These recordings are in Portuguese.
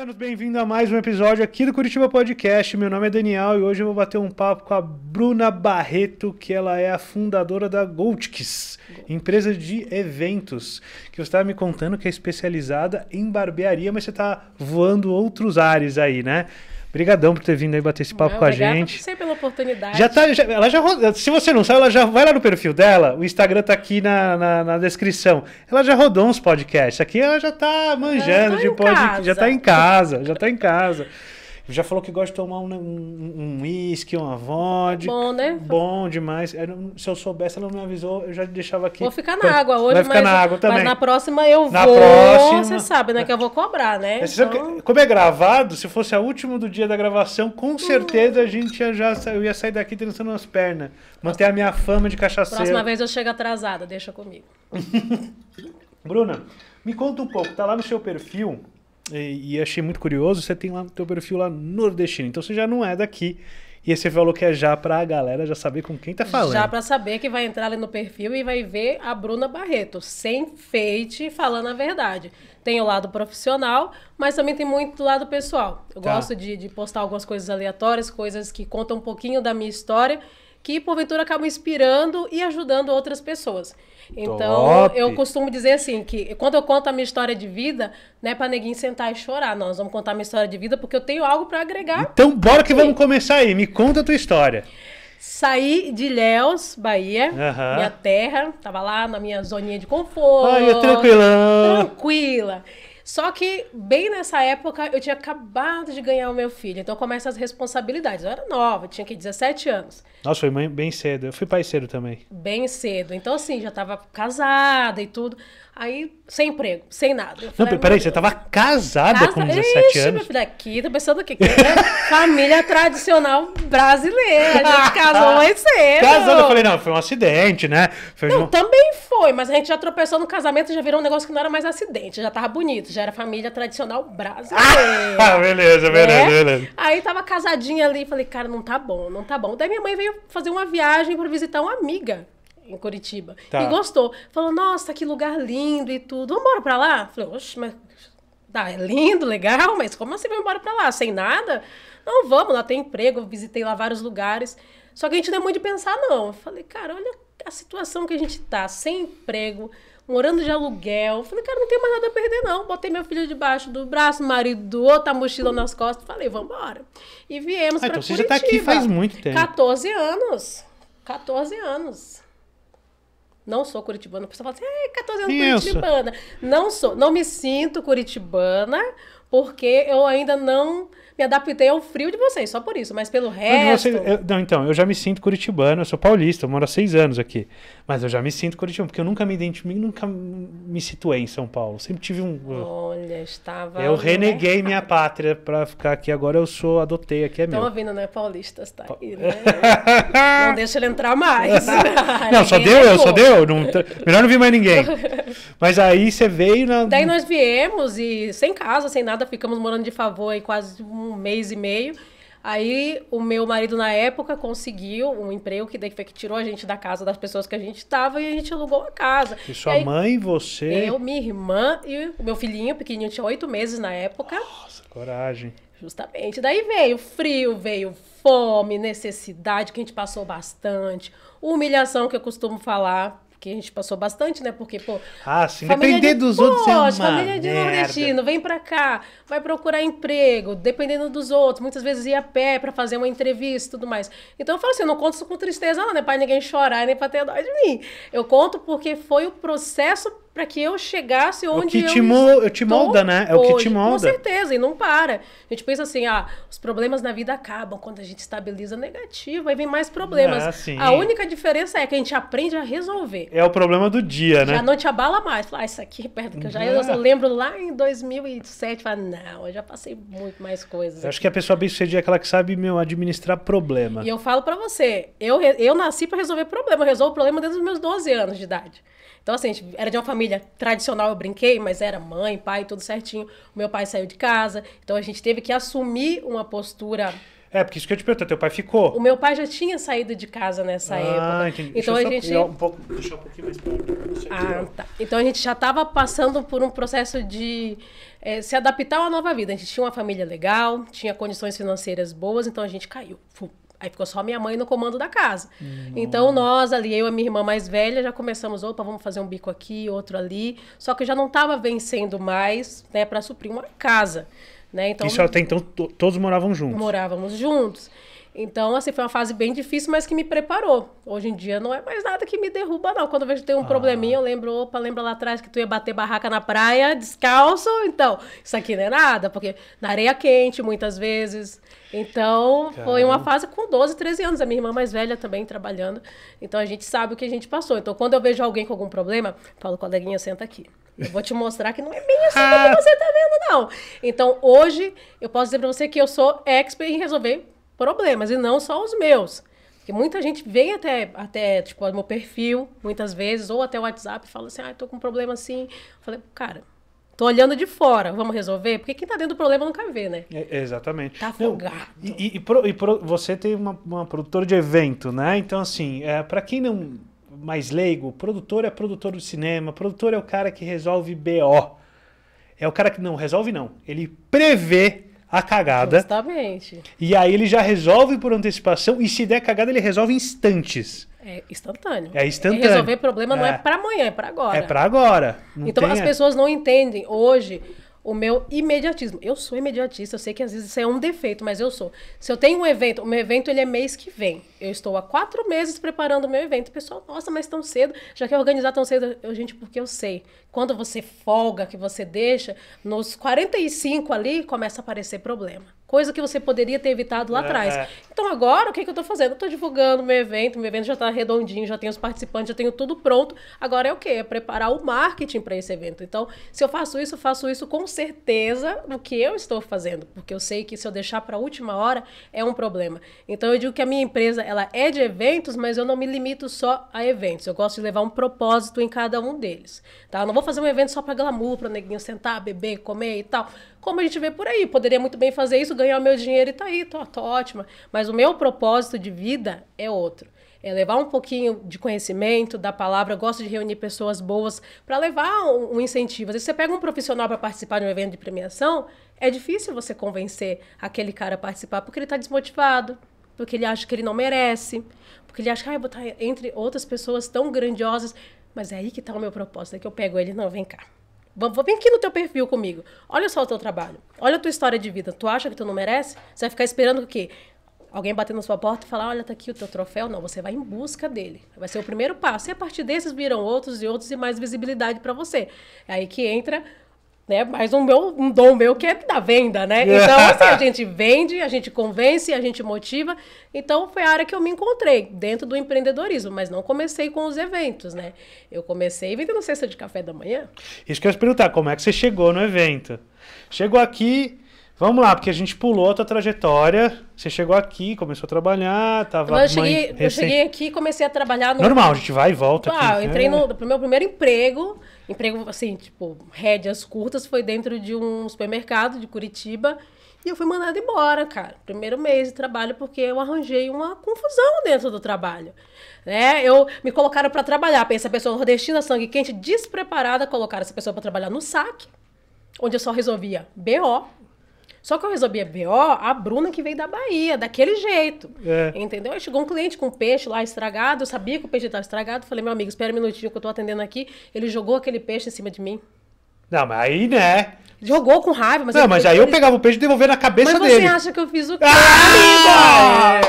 Curitibanos, bem-vindo a mais um episódio aqui do Curitiba Podcast. Meu nome é Daniel e hoje eu vou bater um papo com a Bruna Barreto, que ela é a fundadora da Goldkis, empresa de eventos, que você estava tá me contando que é especializada em barbearia, mas você está voando outros ares aí, né? Obrigadão por ter vindo aí bater esse papo com a gente. Você pela oportunidade. Já tá, já, ela já, se você não sabe, ela já vai lá no perfil dela. O Instagram tá aqui na, na, na descrição. Ela já rodou uns podcasts. Aqui ela já tá manjando ah, tá de podcast, já tá em casa, já tá em casa. Já falou que gosta de tomar um uísque, né, um, um uma vodka. Bom, né? Bom demais. É, se eu soubesse, ela não me avisou, eu já deixava aqui. Vou ficar na água hoje, vai ficar mas, na água também. mas na próxima eu na vou. Próxima... Você sabe, né? Que eu vou cobrar, né? É, então... como é gravado, se fosse a última do dia da gravação, com certeza hum. a gente ia já eu ia sair daqui dançando as pernas. Manter a minha fama de cachaceiro. Próxima vez eu chego atrasada, deixa comigo. Bruna, me conta um pouco. Tá lá no seu perfil e, achei muito curioso, você tem lá no teu perfil lá nordestino. Então você já não é daqui. E você falou que é já pra galera já saber com quem tá falando. Já pra saber que vai entrar ali no perfil e vai ver a Bruna Barreto, sem feite, falando a verdade. Tem o lado profissional, mas também tem muito lado pessoal. Eu tá. gosto de, de postar algumas coisas aleatórias, coisas que contam um pouquinho da minha história, que porventura acabam inspirando e ajudando outras pessoas. Então, Top. eu costumo dizer assim, que quando eu conto a minha história de vida, não é pra neguinho sentar e chorar. nós vamos contar a minha história de vida porque eu tenho algo para agregar. Então, bora que vamos começar aí. Me conta a tua história. Saí de Léus, Bahia, uhum. minha terra. Tava lá na minha zoninha de conforto. Ai, é tranquilão. Tranquila. Tranquila. Só que, bem nessa época, eu tinha acabado de ganhar o meu filho. Então começa as responsabilidades. Eu era nova, tinha aqui 17 anos. Nossa, foi bem cedo. Eu fui pai cedo também. Bem cedo. Então, assim, já tava casada e tudo. Aí, sem emprego, sem nada. Eu falei, não, peraí, você tava casada casa... com 17 Ixi, anos? Filho, daqui, tô pensando o que é família tradicional brasileira. A gente casou mais cedo. Casando, eu falei, não, foi um acidente, né? Foi não, um... também foi, mas a gente já tropeçou no casamento e já virou um negócio que não era mais acidente, já tava bonito já era família tradicional brasileira. Ah, beleza, né? beleza, né? beleza. Aí tava casadinha ali, falei, cara, não tá bom, não tá bom. Daí minha mãe veio fazer uma viagem para visitar uma amiga em Curitiba. Tá. E gostou. Falou, nossa, que lugar lindo e tudo. Vamos embora pra lá? Falei, oxe, mas tá, é lindo, legal, mas como assim vamos embora pra lá? Sem nada? Não, vamos, lá tem emprego, visitei lá vários lugares. Só que a gente não é muito de pensar, não. falei, cara, olha a situação que a gente tá, sem emprego, morando de aluguel. Falei, cara, não tem mais nada a perder, não. Botei meu filho debaixo do braço, marido do outro, a tá mochila nas costas. Falei, vambora. E viemos ah, pra então Curitiba. você já tá aqui faz muito tempo. 14 anos. 14 anos. Não sou curitibana. A pessoa fala assim, é, 14 anos Isso. curitibana. Não sou. Não me sinto curitibana, porque eu ainda não me adaptei ao frio de vocês, só por isso, mas pelo resto. Você, eu, não, então, eu já me sinto curitibano, eu sou paulista, eu moro há seis anos aqui. Mas eu já me sinto curitibano, porque eu nunca me identifiquei, nunca me situei em São Paulo. Sempre tive um. Olha, estava. Eu né? reneguei errado. minha pátria para ficar aqui, agora eu sou, adotei aqui, é Estão meu. Estão ouvindo, né? Paulistas, tá aí, né? não deixa ele entrar mais. não, só deu eu, só deu. Não, melhor não vir mais ninguém. Mas aí você veio na. Daí nós viemos e sem casa, sem nada, ficamos morando de favor aí quase um um mês e meio. Aí o meu marido na época conseguiu um emprego que daí foi que tirou a gente da casa das pessoas que a gente estava e a gente alugou a casa. E sua e aí, mãe, você? Eu, minha irmã e o meu filhinho pequenininho tinha oito meses na época. Nossa, coragem. Justamente. Daí veio frio, veio fome, necessidade que a gente passou bastante, humilhação que eu costumo falar que a gente passou bastante, né? Porque, pô. Ah, se depender de, dos pô, outros. É poxa, é família de merda. nordestino, vem pra cá, vai procurar emprego, dependendo dos outros. Muitas vezes ia a pé pra fazer uma entrevista e tudo mais. Então eu falo assim, eu não conto isso com tristeza, não, né? Pra ninguém chorar nem pra ter dó de mim. Eu conto porque foi o processo para que eu chegasse é onde eu. É o que te, mo te molda, né? É o que hoje. te molda. Com certeza, e não para. A gente pensa assim, ah, os problemas na vida acabam quando a gente estabiliza negativo, aí vem mais problemas. É, a única diferença é que a gente aprende a resolver. É o problema do dia, né? Já não te abala mais. Fala, ah, isso aqui é perto que eu já é. eu lembro lá em 2007, fala, não, eu já passei muito mais coisas. Eu acho que a pessoa bem-sucedida é aquela que sabe, meu, administrar problema. E eu falo para você, eu, eu nasci para resolver problema, eu resolvo problema desde os meus 12 anos de idade. Então, assim, era de uma família tradicional, eu brinquei, mas era mãe, pai, tudo certinho. O meu pai saiu de casa, então a gente teve que assumir uma postura. É, porque isso que eu te perguntei, teu pai ficou. O meu pai já tinha saído de casa nessa ah, época. Entendi. Então Deixa a gente. Um pouco, puxar um pouquinho mais pra Ah, tá. Então a gente já estava passando por um processo de é, se adaptar a uma nova vida. A gente tinha uma família legal, tinha condições financeiras boas, então a gente caiu. Fum. Aí ficou só minha mãe no comando da casa. Nossa. Então nós ali, eu e minha irmã mais velha, já começamos, opa, vamos fazer um bico aqui, outro ali. Só que já não estava vencendo mais, né, para suprir uma casa, né? Então Isso até então todos moravam juntos. Morávamos juntos. Então, assim, foi uma fase bem difícil, mas que me preparou. Hoje em dia não é mais nada que me derruba, não. Quando eu vejo que tem um ah. probleminha, eu lembro, opa, lembra lá atrás que tu ia bater barraca na praia, descalço? Então, isso aqui não é nada, porque na areia quente, muitas vezes. Então, Caramba. foi uma fase com 12, 13 anos. A minha irmã mais velha também trabalhando. Então, a gente sabe o que a gente passou. Então, quando eu vejo alguém com algum problema, falo, coleguinha, senta aqui. Eu vou te mostrar que não é bem assim ah. que você tá vendo, não. Então, hoje, eu posso dizer pra você que eu sou expert em resolver problemas e não só os meus. Porque muita gente vem até, até tipo, meu perfil, muitas vezes, ou até o WhatsApp e fala assim, ah, tô com um problema assim. Eu falei, cara, tô olhando de fora, vamos resolver? Porque quem tá dentro do problema nunca vê, né? É, exatamente. Tá afogado. e, e, pro, e pro, você tem uma, uma produtora de evento, né? Então, assim, é, para quem não mais leigo, produtor é produtor de cinema, produtor é o cara que resolve BO. É o cara que não resolve, não. Ele prevê a cagada. Justamente. E aí ele já resolve por antecipação e se der cagada, ele resolve instantes. É instantâneo. É instantâneo. E resolver problema não é, é. para amanhã, é para agora. É para agora. Não então as pessoas não entendem hoje o meu imediatismo. Eu sou imediatista, eu sei que às vezes isso é um defeito, mas eu sou. Se eu tenho um evento, o meu evento ele é mês que vem. Eu estou há quatro meses preparando o meu evento. O pessoal, nossa, mas tão cedo, já quer organizar tão cedo. Eu, gente, porque eu sei. Quando você folga, que você deixa, nos 45 ali começa a aparecer problema. Coisa que você poderia ter evitado lá é, atrás. É. Então agora, o que, é que eu estou fazendo? Eu estou divulgando meu evento, meu evento já está redondinho, já tenho os participantes, já tenho tudo pronto. Agora é o quê? É preparar o marketing para esse evento. Então, se eu faço isso, eu faço isso com certeza no que eu estou fazendo, porque eu sei que se eu deixar para a última hora é um problema. Então eu digo que a minha empresa, ela é de eventos, mas eu não me limito só a eventos. Eu gosto de levar um propósito em cada um deles, tá? Eu não vou fazer um evento só para glamour, para neguinho sentar, beber, comer e tal como a gente vê por aí. Poderia muito bem fazer isso, ganhar o meu dinheiro e tá aí, tô, tô ótima. Mas o meu propósito de vida é outro. É levar um pouquinho de conhecimento da palavra. Eu gosto de reunir pessoas boas para levar um, um, incentivo. Às vezes você pega um profissional para participar de um evento de premiação, é difícil você convencer aquele cara a participar porque ele está desmotivado, porque ele acha que ele não merece, porque ele acha que ah, eu vou estar tá entre outras pessoas tão grandiosas. Mas é aí que está o meu propósito, é que eu pego ele, não, vem cá vem aqui no teu perfil comigo. Olha só o teu trabalho. Olha a tua história de vida. Tu acha que tu não merece? Você vai ficar esperando o quê? Alguém bater na sua porta e falar, olha, tá aqui o teu troféu. Não, você vai em busca dele. Vai ser o primeiro passo. E a partir desses viram outros e outros e mais visibilidade para você. É aí que entra né? Mas um, meu, um dom meu que é da venda, né? Então, assim, a gente vende, a gente convence, a gente motiva. Então, foi a área que eu me encontrei dentro do empreendedorismo, mas não comecei com os eventos, né? Eu comecei vendendo cesta de café da manhã. Isso que eu ia te perguntar, como é que você chegou no evento? Chegou aqui, Vamos lá, porque a gente pulou outra trajetória. Você chegou aqui, começou a trabalhar, tava. Não, eu, cheguei, recém... eu cheguei aqui e comecei a trabalhar no. Normal, a gente vai e volta. Ah, aqui. eu entrei né? no, no meu primeiro emprego emprego, assim, tipo, rédeas curtas, foi dentro de um supermercado de Curitiba. E eu fui mandada embora, cara. Primeiro mês de trabalho, porque eu arranjei uma confusão dentro do trabalho. Né? Eu me colocaram para trabalhar. a pessoa nordestina, sangue quente, despreparada, colocaram essa pessoa para trabalhar no saque, onde eu só resolvia BO, só que eu resolvia BO, a Bruna que veio da Bahia, daquele jeito. É. Entendeu? Aí chegou um cliente com um peixe lá estragado, eu sabia que o peixe estava estragado. Falei, meu amigo, espera um minutinho que eu tô atendendo aqui. Ele jogou aquele peixe em cima de mim. Não, mas aí, né? Jogou com raiva, mas. Não, mas aí eu ele... pegava o peixe e devolvia na cabeça mas dele. Mas você acha que eu fiz o quê? Ah!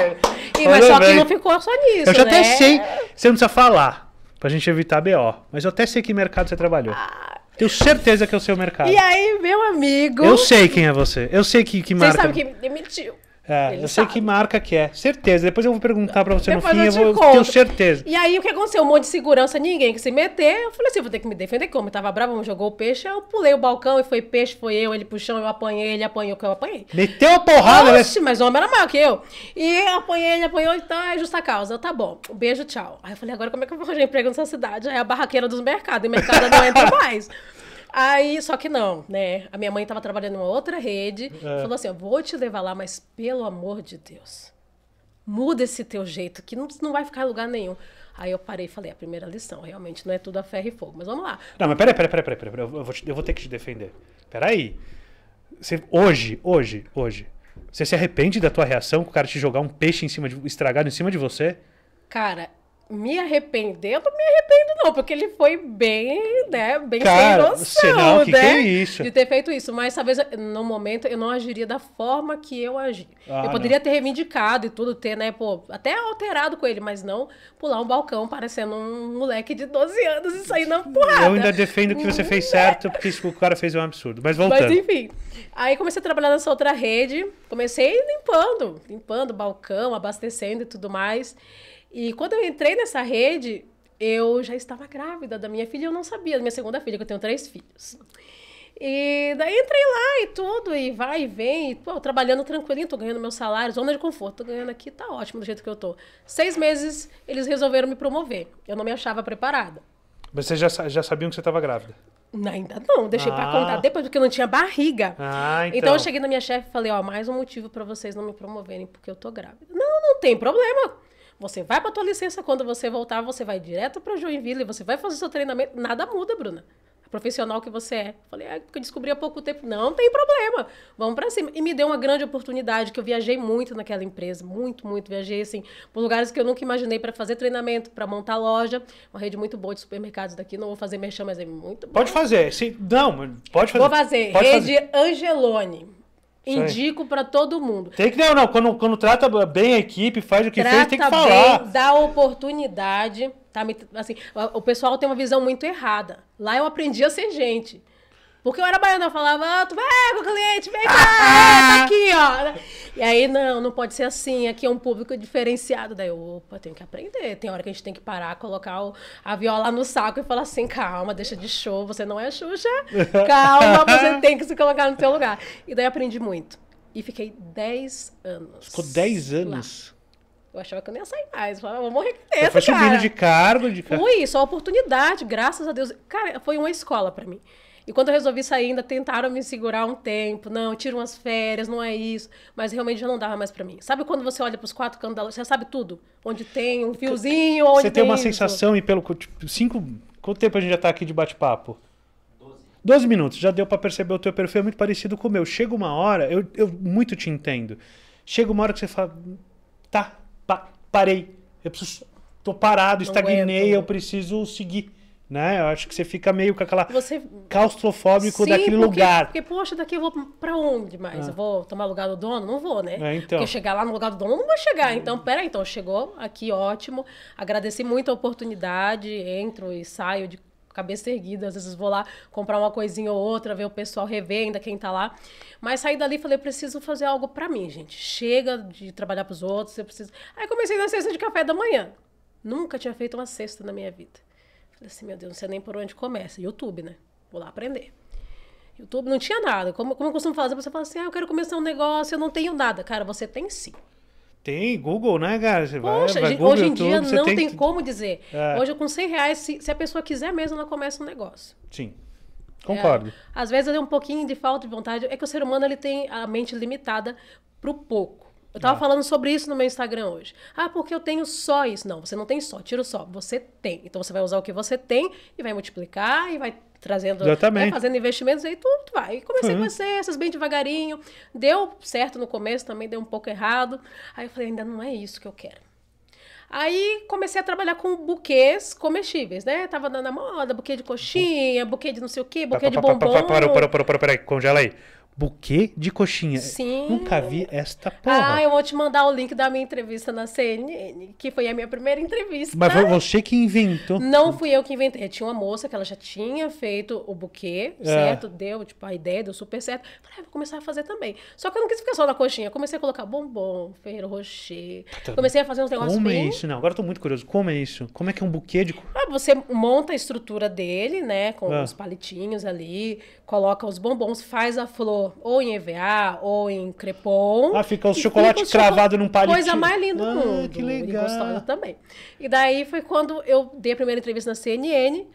E, mas, só bem. que não ficou só nisso. Eu já né? até sei. Você não precisa falar. Pra gente evitar BO. Mas eu até sei que mercado você trabalhou. Ah, tenho certeza que é o seu mercado. E aí, meu amigo. Eu sei quem é você. Eu sei que, que marca. Você sabe quem me demitiu. É, eu sei que marca que é. Certeza. Depois eu vou perguntar pra você Depois no fim, eu, te eu vou, tenho certeza. E aí o que aconteceu? Um monte de segurança, ninguém que se meter. Eu falei assim: vou ter que me defender. Como eu tava bravo, jogou o peixe, eu pulei o balcão e foi peixe, foi eu, ele puxou, eu apanhei, ele apanhou, que eu apanhei. Meteu a porrada, né? Oxe, né? mas o homem era maior que eu. E eu apanhei, ele apanhou, então é justa causa. Eu, tá bom, um beijo, tchau. Aí eu falei, agora como é que eu vou arranjar emprego nessa cidade? Aí é a barraqueira dos mercados, e mercado não entra mais. Aí, só que não, né? A minha mãe estava trabalhando em uma outra rede, é. falou assim: eu vou te levar lá, mas pelo amor de Deus, muda esse teu jeito, que não, não vai ficar em lugar nenhum. Aí eu parei e falei, é a primeira lição, realmente não é tudo a ferro e fogo, mas vamos lá. Não, mas peraí, peraí, peraí, peraí, peraí eu, vou te, eu vou ter que te defender. Peraí. Você, hoje, hoje, hoje, você se arrepende da tua reação com o cara te jogar um peixe em cima de, estragado em cima de você? Cara, me arrependendo, me arrependo não, porque ele foi bem, né, bem Cara, sem noção, que né? Que é isso? De ter feito isso, mas talvez no momento eu não agiria da forma que eu agi. Ah, eu poderia não. ter reivindicado e tudo, ter, né, pô, até alterado com ele, mas não pular um balcão parecendo um moleque de 12 anos e sair na porrada. Eu ainda defendo que você fez certo, porque isso que o cara fez é um absurdo, mas voltando. Mas enfim, aí comecei a trabalhar nessa outra rede, comecei limpando, limpando o balcão, abastecendo e tudo mais. E quando eu entrei nessa rede, eu já estava grávida da minha filha, eu não sabia, da minha segunda filha, que eu tenho três filhos. E daí entrei lá e tudo, e vai e vem, e, pô, trabalhando tranquilinho, tô ganhando meu salário, zona de conforto, tô ganhando aqui, tá ótimo do jeito que eu tô. Seis meses, eles resolveram me promover. Eu não me achava preparada. Mas vocês já, já sabiam que você estava grávida? Não, ainda não, deixei ah. pra contar ah. depois, porque eu não tinha barriga. Ah, então. então eu cheguei na minha chefe e falei, ó, mais um motivo para vocês não me promoverem, porque eu tô grávida. Não, não tem problema. Você vai para tua licença, quando você voltar, você vai direto para Joinville, você vai fazer seu treinamento, nada muda, Bruna. A profissional que você é. Falei, é, porque eu descobri há pouco tempo. Não tem problema. Vamos para cima. E me deu uma grande oportunidade, que eu viajei muito naquela empresa, muito, muito viajei assim, por lugares que eu nunca imaginei para fazer treinamento, para montar loja, uma rede muito boa de supermercados daqui, não vou fazer merchan, mas é muito bom. Pode fazer. Sim, não, pode fazer. Vou fazer. Pode rede fazer. Angelone. Indico para todo mundo. Tem que não, não. Quando, quando trata bem a equipe, faz o que trata fez, tem que falar. Bem, dá oportunidade. Tá, assim, o pessoal tem uma visão muito errada. Lá eu aprendi a ser gente. Porque eu era baiana, eu falava, ah, tu vai com o cliente, vem cá, ah, é, tá ah. aqui, ó. E aí, não, não pode ser assim, aqui é um público diferenciado. Daí, opa, tenho que aprender. Tem hora que a gente tem que parar, colocar o, a viola no saco e falar assim, calma, deixa de show, você não é Xuxa, calma, você tem que se colocar no seu lugar. E daí aprendi muito. E fiquei 10 anos. Ficou 10 anos? Lá. Eu achava que eu nem ia sair mais. Eu falava, vou morrer aqui dentro, Foi subindo de cargo, de cargo. Foi, só oportunidade, graças a Deus. Cara, foi uma escola para mim. E quando eu resolvi sair, ainda tentaram me segurar um tempo. Não, tira umas férias, não é isso. Mas realmente já não dava mais para mim. Sabe quando você olha para os quatro cantos da lua, você sabe tudo? Onde tem um fiozinho, onde Você tem, uma isso. sensação e pelo tipo, cinco... Quanto tempo a gente já tá aqui de bate-papo? Doze minutos, já deu para perceber o teu perfil é muito parecido com o meu. Chega uma hora, eu, eu muito te entendo. Chega uma hora que você fala, tá, pa, parei. Eu preciso, tô parado, não estagnei, aguento. eu preciso seguir né? Eu acho que você fica meio com aquela você... claustrofóbico Sim, daquele porque, lugar. Porque, poxa, daqui eu vou pra onde mais? Ah. Eu vou tomar lugar do dono? Não vou, né? É, então. Porque chegar lá no lugar do dono, não vou chegar. Então, peraí, então chegou aqui, ótimo. Agradeci muito a oportunidade, entro e saio de cabeça erguida, às vezes vou lá comprar uma coisinha ou outra, ver o pessoal revenda quem tá lá. Mas saí dali e falei, preciso fazer algo para mim, gente. Chega de trabalhar para os outros, eu preciso. Aí comecei na cesta de café da manhã. Nunca tinha feito uma cesta na minha vida. Falei assim, meu Deus, não sei nem por onde começa. YouTube, né? Vou lá aprender. YouTube não tinha nada. Como, como eu costumo fazer, você fala assim, ah, eu quero começar um negócio, eu não tenho nada. Cara, você tem sim. Tem Google, né, cara? Você Poxa, vai, vai Google, hoje em YouTube, dia não tem, tem como dizer. É. Hoje, com 100 reais, se, se, a pessoa quiser mesmo, ela começa um negócio. Sim, é. concordo. É, às vezes é um pouquinho de falta de vontade. É que o ser humano ele tem a mente limitada pro pouco. Eu tava falando sobre isso no meu Instagram hoje. Ah, porque eu tenho só isso. Não, você não tem só, tira o só. Você tem. Então você vai usar o que você tem e vai multiplicar e vai trazendo, Né, fazendo investimentos aí tudo tu vai. E comecei uhum. com essas bem devagarinho. Deu certo no começo, também deu um pouco errado. Aí eu falei, ainda não é isso que eu quero. Aí comecei a trabalhar com buquês comestíveis, né? Tava dando na moda, buquê de coxinha, buquê de não sei o quê, buquê de bombom. Parou, parou, parou, parou, para, para, para, Buquê de coxinha. Sim. Nunca vi esta porra. Ah, eu vou te mandar o link da minha entrevista na CNN, que foi a minha primeira entrevista. Mas foi você que inventou? Não fui eu que inventei. Tinha uma moça que ela já tinha feito o buquê, é. certo? Deu, tipo, a ideia deu super certo. Falei, ah, vou começar a fazer também. Só que eu não quis ficar só na coxinha. comecei a colocar bombom, ferro rocher. Comecei a fazer uns negócios Como é bem... é isso? Não, agora eu tô muito curioso. Como é isso? Como é que é um buquê de... Ah, você monta a estrutura dele, né? Com ah. os palitinhos ali, coloca os bombons, faz a flor ou em EVA ou em crepom. Ah, fica o chocolate fica cravado num palitinho. Coisa mais linda do ah, mundo. Que legal. E gostosa também. E daí foi quando eu dei a primeira entrevista na CNN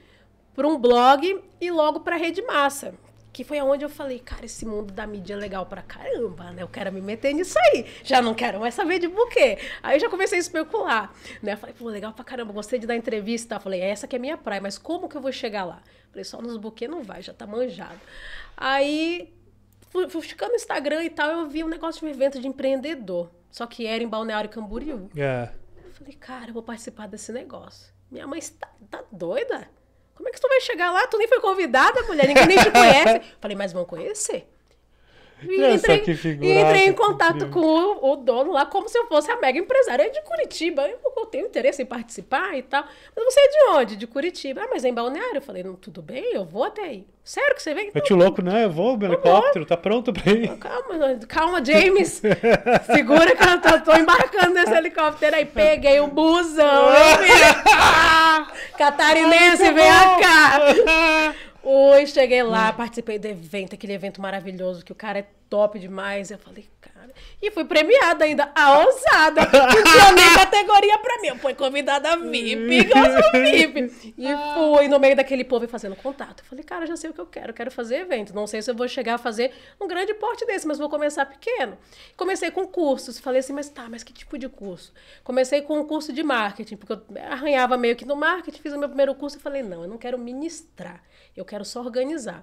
para um blog e logo para Rede Massa que foi aonde eu falei, cara, esse mundo da mídia é legal pra caramba, né? Eu quero me meter nisso aí. Já não quero mais saber de buquê. Aí eu já comecei a especular, né? falei, pô, legal pra caramba, gostei de dar entrevista. falei, é essa que é minha praia, mas como que eu vou chegar lá? falei, só nos buquê não vai, já tá manjado. Aí, fui, fui ficando no Instagram e tal, eu vi um negócio de um evento de empreendedor. Só que era em Balneário Camboriú. É. Eu falei, cara, eu vou participar desse negócio. Minha mãe tá, tá doida? Como é que tu vai chegar lá? Tu nem foi convidada, mulher, ninguém nem te conhece. Falei, mas vão conhecer. E entrei, e entrei em contato com o, dono lá, como se eu fosse a mega empresária de Curitiba. Eu, eu tenho interesse em participar e tal. Mas você é de onde? De Curitiba. Ah, mas é em Balneário. Eu falei, não, tudo bem, eu vou até aí. Sério que você vem? é eu te louco, não, né? eu vou, meu tá helicóptero, tá pronto pra ir. Calma, calma, James. Segura que eu tô, tô embarcando nesse helicóptero aí. Peguei o busão. Ah, catarinense, vem cá. Oi, cheguei lá, hum. participei do evento, aquele evento maravilhoso que o cara é top demais. Eu falei, cara. E fui premiada ainda, a ousada. Não tinha nem categoria pra mim. Eu fui convidada VIP, gosto VIP. E ah. fui no meio daquele povo fazendo contato. Eu falei, cara, já sei o que eu quero, eu quero fazer evento. Não sei se eu vou chegar a fazer um grande porte desse, mas vou começar pequeno. Comecei com cursos. Falei assim, mas tá, mas que tipo de curso? Comecei com um curso de marketing, porque eu arranhava meio que no marketing, fiz o meu primeiro curso e falei, não, eu não quero ministrar. Eu quero só organizar.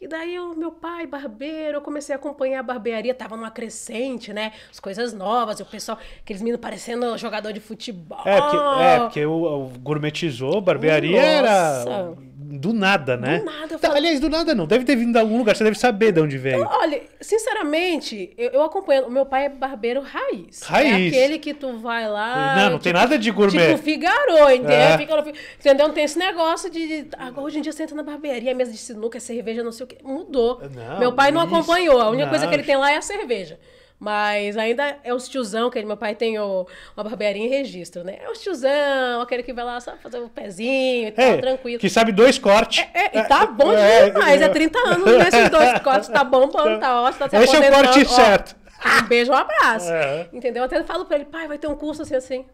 E daí o meu pai, barbeiro, eu comecei a acompanhar a barbearia, tava numa crescente, né? As coisas novas, o pessoal, aqueles meninos parecendo jogador de futebol. É, porque, é, o, o gourmetizou, barbearia Nossa. era do nada, né? Do nada. Tá, falo... Aliás, do nada não. Deve ter vindo de algum lugar. Você deve saber de onde veio. Eu, olha, sinceramente, eu, eu acompanho. O meu pai é barbeiro raiz. É raiz. É aquele que tu vai lá... Não, não tipo, tem nada de gourmet. Tipo Figaro, entendeu? É. entendeu? Não tem esse negócio de... Agora, hoje em dia, você entra na barbearia, mesa de sinuca, é cerveja, não sei o quê. Mudou. Não, meu pai isso, não acompanhou. A única não. coisa que ele tem lá é a cerveja. Mas ainda é os tiozão, que meu pai tem o, uma barbearia em registro, né? É os tiozão, aquele que vai lá só fazer um pezinho e tal, é, tranquilo. Que sabe dois cortes. É, é, e tá bom é, é, demais, é, é 30 anos nesses né? dois cortes, tá bombando, tá ótimo, tá Esse é o corte ó, certo. um beijo, um abraço. É. Entendeu? Até falo pra ele, pai, vai ter um curso assim, assim.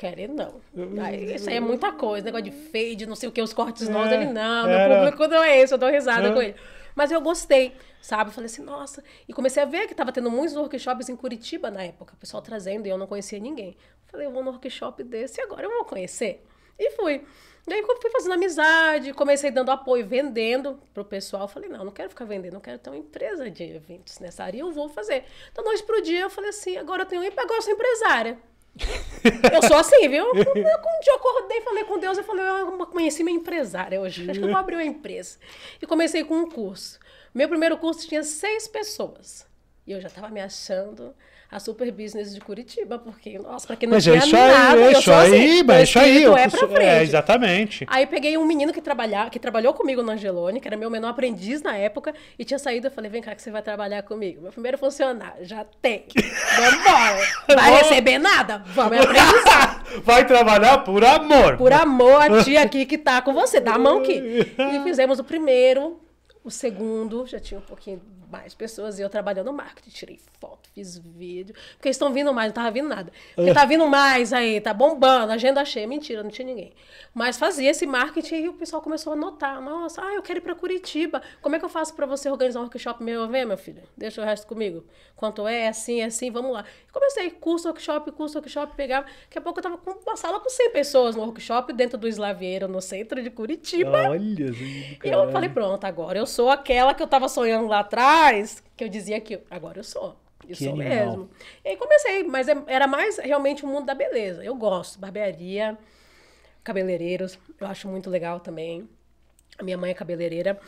ele não. Aí, isso aí é muita coisa, negócio de fade, não sei o que, os cortes é, novos. Ele, não, meu público não é esse, eu dou risada com ele. Mas eu gostei, sabe? Eu falei assim, nossa. E comecei a ver que estava tendo muitos workshops em Curitiba na época, o pessoal trazendo e eu não conhecia ninguém. falei, eu vou no workshop desse e agora eu vou conhecer. E fui. E aí fui fazendo amizade, comecei dando apoio, vendendo pro pessoal. Falei, não, não quero ficar vendendo, não quero ter uma empresa de eventos nessa área, eu vou fazer. Então, noite pro dia, eu falei assim, agora eu tenho agora eu sou empresária. Eu sou assim, viu? Eu, quando eu acordei, falei com Deus, eu falei, eu conheci minha empresária hoje. Acho que eu vou abrir uma empresa. E comecei com um curso. Meu primeiro curso tinha seis pessoas. E eu já estava me achando a Super Business de Curitiba, porque, nossa, pra quem não é tinha é nada, aí, assim, é isso aí, assim, é isso aí. é, isso aí, é, exatamente. Aí peguei um menino que, trabalha, que trabalhou comigo na Angelone, que era meu menor aprendiz na época, e tinha saído, eu falei, vem cá que você vai trabalhar comigo. Meu primeiro funcionário, já tem. Vambora. Vai receber nada? Vamos aprender Vai trabalhar por amor. Por amor, a tia aqui que tá com você, dá a mão aqui. E fizemos o primeiro, o segundo, já tinha um pouquinho mais pessoas e eu trabalhando no marketing. Tirei foto, fiz vídeo. Porque estão vindo mais, não tava vindo nada. Porque é. tá vindo mais aí, tá bombando, agenda cheia. Mentira, não tinha ninguém. Mas fazia esse marketing e o pessoal começou a notar. Nossa, ah, eu quero ir para Curitiba. Como é que eu faço para você organizar um workshop meu? Vem, meu filho, deixa o resto comigo. Quanto é, assim, assim, vamos lá. Comecei curso, workshop, curso, workshop, pegava. Daqui a pouco eu tava com uma sala com 100 pessoas no workshop dentro do Slaveiro, no centro de Curitiba. Olha, gente, E eu falei, pronto, agora eu sou aquela que eu tava sonhando lá atrás que eu dizia que agora eu sou. Eu sou mesmo. E aí comecei, mas é, era mais realmente o mundo da beleza. Eu gosto, barbearia, cabeleireiros, eu acho muito legal também. A minha mãe é cabeleireira.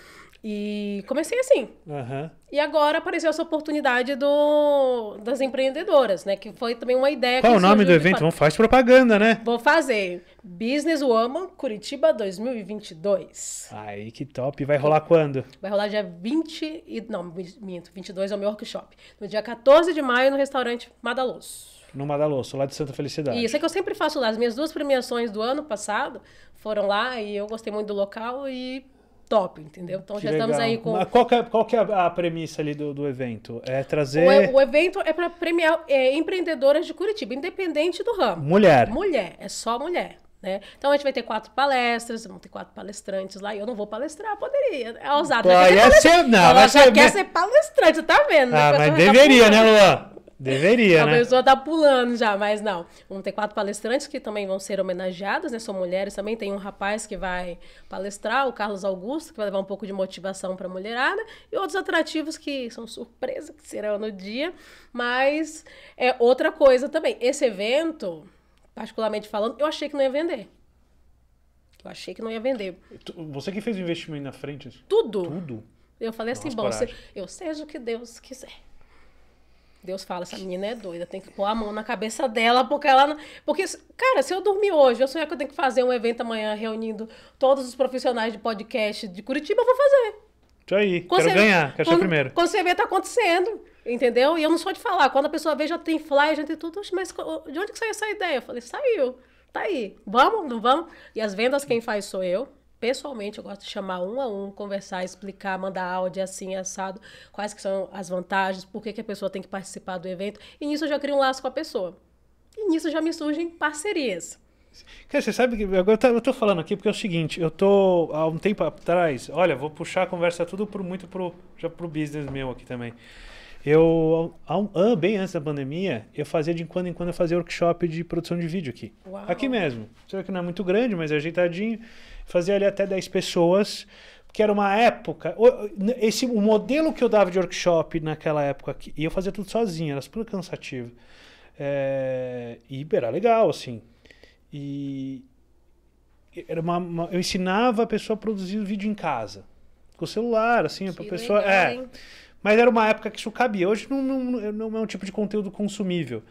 E comecei assim. Uhum. E agora apareceu essa oportunidade do, das empreendedoras, né? Que foi também uma ideia Qual o nome do evento? Vamos fazer propaganda, né? Vou fazer. Business Woman Curitiba 2022. Aí que top. Vai rolar quando? Vai rolar dia 20 e... Não, minto. 22 é o meu workshop. No dia 14 de maio no restaurante Madaloso. No Madaloso, lá de Santa Felicidade. Isso é que eu sempre faço lá. As minhas duas premiações do ano passado foram lá e eu gostei muito do local e top, entendeu? Então que já legal. estamos aí com. Mas qual, que é, qual que é a premissa ali do, do evento? É trazer. O, o evento é para premiar é, empreendedoras de Curitiba, independente do ramo. Mulher. Mulher, é só mulher. Né? Então a gente vai ter quatro palestras, vão ter quatro palestrantes lá. E eu não vou palestrar, poderia. É ousado. Né? quer, ser, não, ela já quer ser palestrante, tá vendo? Né? Ah, né? mas deveria, tá né, Luan? Deveria, a né? A pessoa tá pulando já, mas não. Vão ter quatro palestrantes que também vão ser homenageados, né? São mulheres também. Tem um rapaz que vai palestrar, o Carlos Augusto, que vai levar um pouco de motivação pra mulherada. E outros atrativos que são surpresa, que serão no dia. Mas é outra coisa também. Esse evento, particularmente falando, eu achei que não ia vender. Eu achei que não ia vender. Você que fez o investimento na frente? Assim? Tudo. Tudo? Eu falei assim, Nossa, assim, bom, se, eu seja o que Deus quiser. Deus fala, essa menina é doida, tem que pôr a mão na cabeça dela, porque ela não... Porque, cara, se eu dormir hoje, eu sonhar que eu tenho que fazer um evento amanhã reunindo todos os profissionais de podcast de Curitiba, eu vou fazer. Isso aí, quando quero você... ganhar, quero quando, ser primeiro. Quando você vê, tá acontecendo, entendeu? E eu não sou de falar, quando a pessoa vê, já tem flyer, já tem tudo, mas de onde que saiu essa ideia? Eu falei, saiu, tá aí, vamos, não vamos? E as vendas quem faz sou eu, pessoalmente, eu gosto de chamar um a um, conversar, explicar, mandar áudio assim, assado, quais que são as vantagens, por que, que a pessoa tem que participar do evento. E nisso eu já crio um laço com a pessoa. E nisso já me surgem parcerias. Cara, você sabe que agora eu tá, estou falando aqui porque é o seguinte, eu estou há um tempo atrás, olha, vou puxar a conversa tudo por muito pro já pro business meu aqui também. Eu há um, bem antes da pandemia, eu fazia de quando em quando eu fazia workshop de produção de vídeo aqui. Uau. Aqui mesmo. Será que não é muito grande, mas é ajeitadinho fazia ali até 10 pessoas, que era uma época. Esse, o modelo que eu dava de workshop naquela época, e eu fazia tudo sozinho, era super cansativo. É, e era legal, assim. E era uma, uma, eu ensinava a pessoa a produzir o vídeo em casa. Com o celular, assim, para a pessoa. Legal, é. Mas era uma época que isso cabia. Hoje não, não, não é um tipo de conteúdo consumível.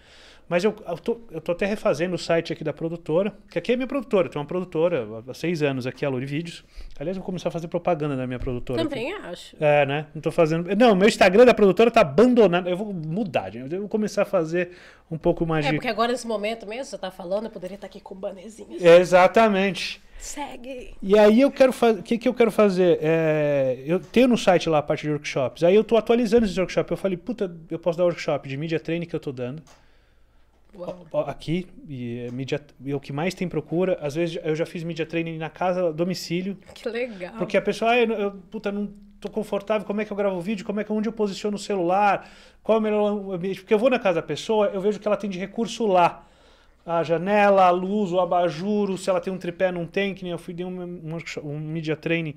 Mas eu, eu, tô, eu tô até refazendo o site aqui da produtora, que aqui é minha produtora, tem uma produtora há seis anos aqui, a Lori Vídeos. Aliás, eu vou começar a fazer propaganda da minha produtora. Também aqui. acho. É, né? Não tô fazendo. Não, meu Instagram da produtora tá abandonado. Eu vou mudar, gente. Eu vou começar a fazer um pouco mais é, de. É, porque agora nesse momento mesmo, você tá falando, eu poderia estar tá aqui com o banezinho. Assim. Exatamente. Segue. E aí eu quero fazer. O que, que eu quero fazer? É, eu tenho no site lá a parte de workshops. Aí eu tô atualizando esses workshops. Eu falei, puta, eu posso dar workshop de media training que eu tô dando. Uau. aqui, e, eh, mídia, e o que mais tem procura. Às vezes eu já fiz media training na casa, domicílio. Que legal. Porque a pessoa, ah, eu, eu puta, não tô confortável, como é que eu gravo vídeo, como é que onde eu posiciono o celular, qual é o melhor ambiente. Porque eu vou na casa da pessoa, eu vejo que ela tem de recurso lá. A janela, a luz, o abajur, se ela tem um tripé, não tem, que nem eu fui de um, um, um media training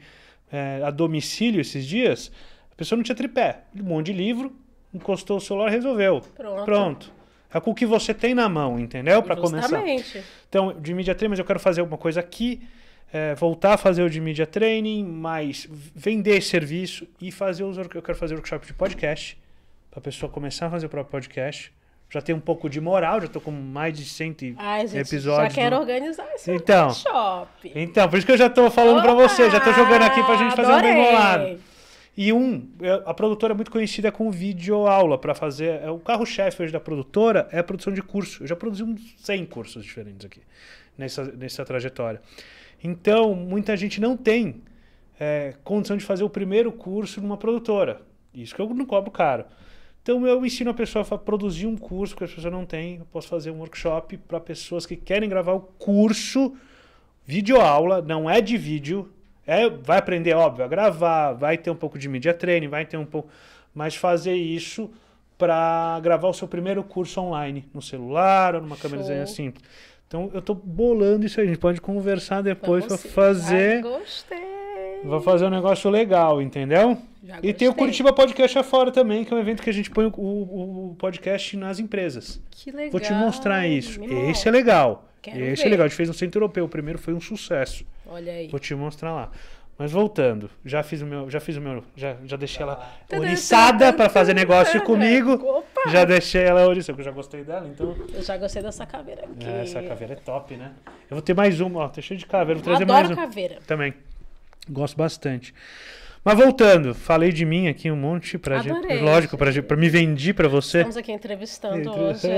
é, a domicílio esses dias. A pessoa não tinha tripé, um monte de livro, encostou o celular resolveu. Pronto. Pronto. É com o que você tem na mão, entendeu? Para começar. Então, de mídia training, mas eu quero fazer alguma coisa aqui, é, voltar a fazer o de mídia training, mas vender esse serviço e fazer os. Eu quero fazer workshop de podcast, para a pessoa começar a fazer o próprio podcast. Já tem um pouco de moral, já estou com mais de 100 Ai, gente, episódios. Já quero no... organizar esse então, workshop. Então, por isso que eu já estou falando para você, já estou jogando aqui para a gente fazer adorei. um bem bolado. E um, é, a produtora é muito conhecida com vídeo aula para fazer. É o carro-chefe hoje da produtora é a produção de curso. Eu já produzi uns 100 cursos diferentes aqui nessa, nessa trajetória. Então, muita gente não tem é, condição de fazer o primeiro curso numa produtora. Isso que eu não cobro caro. Então, eu ensino a pessoa a produzir um curso que as pessoas não têm Eu posso fazer um workshop para pessoas que querem gravar o curso, vídeo aula, não é de vídeo, é, vai aprender, óbvio, a gravar, vai ter um pouco de media training, vai ter um pouco. Mas fazer isso para gravar o seu primeiro curso online, no celular ou numa câmerazinha simples. Então eu estou bolando isso aí, a gente pode conversar depois para fazer. Ai, gostei. Vai fazer um negócio legal, entendeu? E tem o Curitiba Podcast afora também, que é um evento que a gente põe o, o, o podcast nas empresas. Que legal. Vou te mostrar isso. Me Esse é legal. Quero Esse é ver. é legal. A gente fez no Centro Europeu. O primeiro foi um sucesso. Olha aí. Vou te mostrar lá. Mas voltando, já fiz o meu, já fiz o meu, já, já deixei ela tá oriçada para fazer negócio é, comigo. Opa. Já deixei ela oriçada, porque eu já gostei dela, então. Eu já gostei dessa caveira aqui. É, essa caveira é top, né? Eu vou ter mais uma, ó, tá cheio de caveira, vou trazer Adoro mais uma. caveira. Também. Gosto bastante. Mas voltando, falei de mim aqui um monte para gente, lógico, para me vender para você. Estamos aqui entrevistando hoje.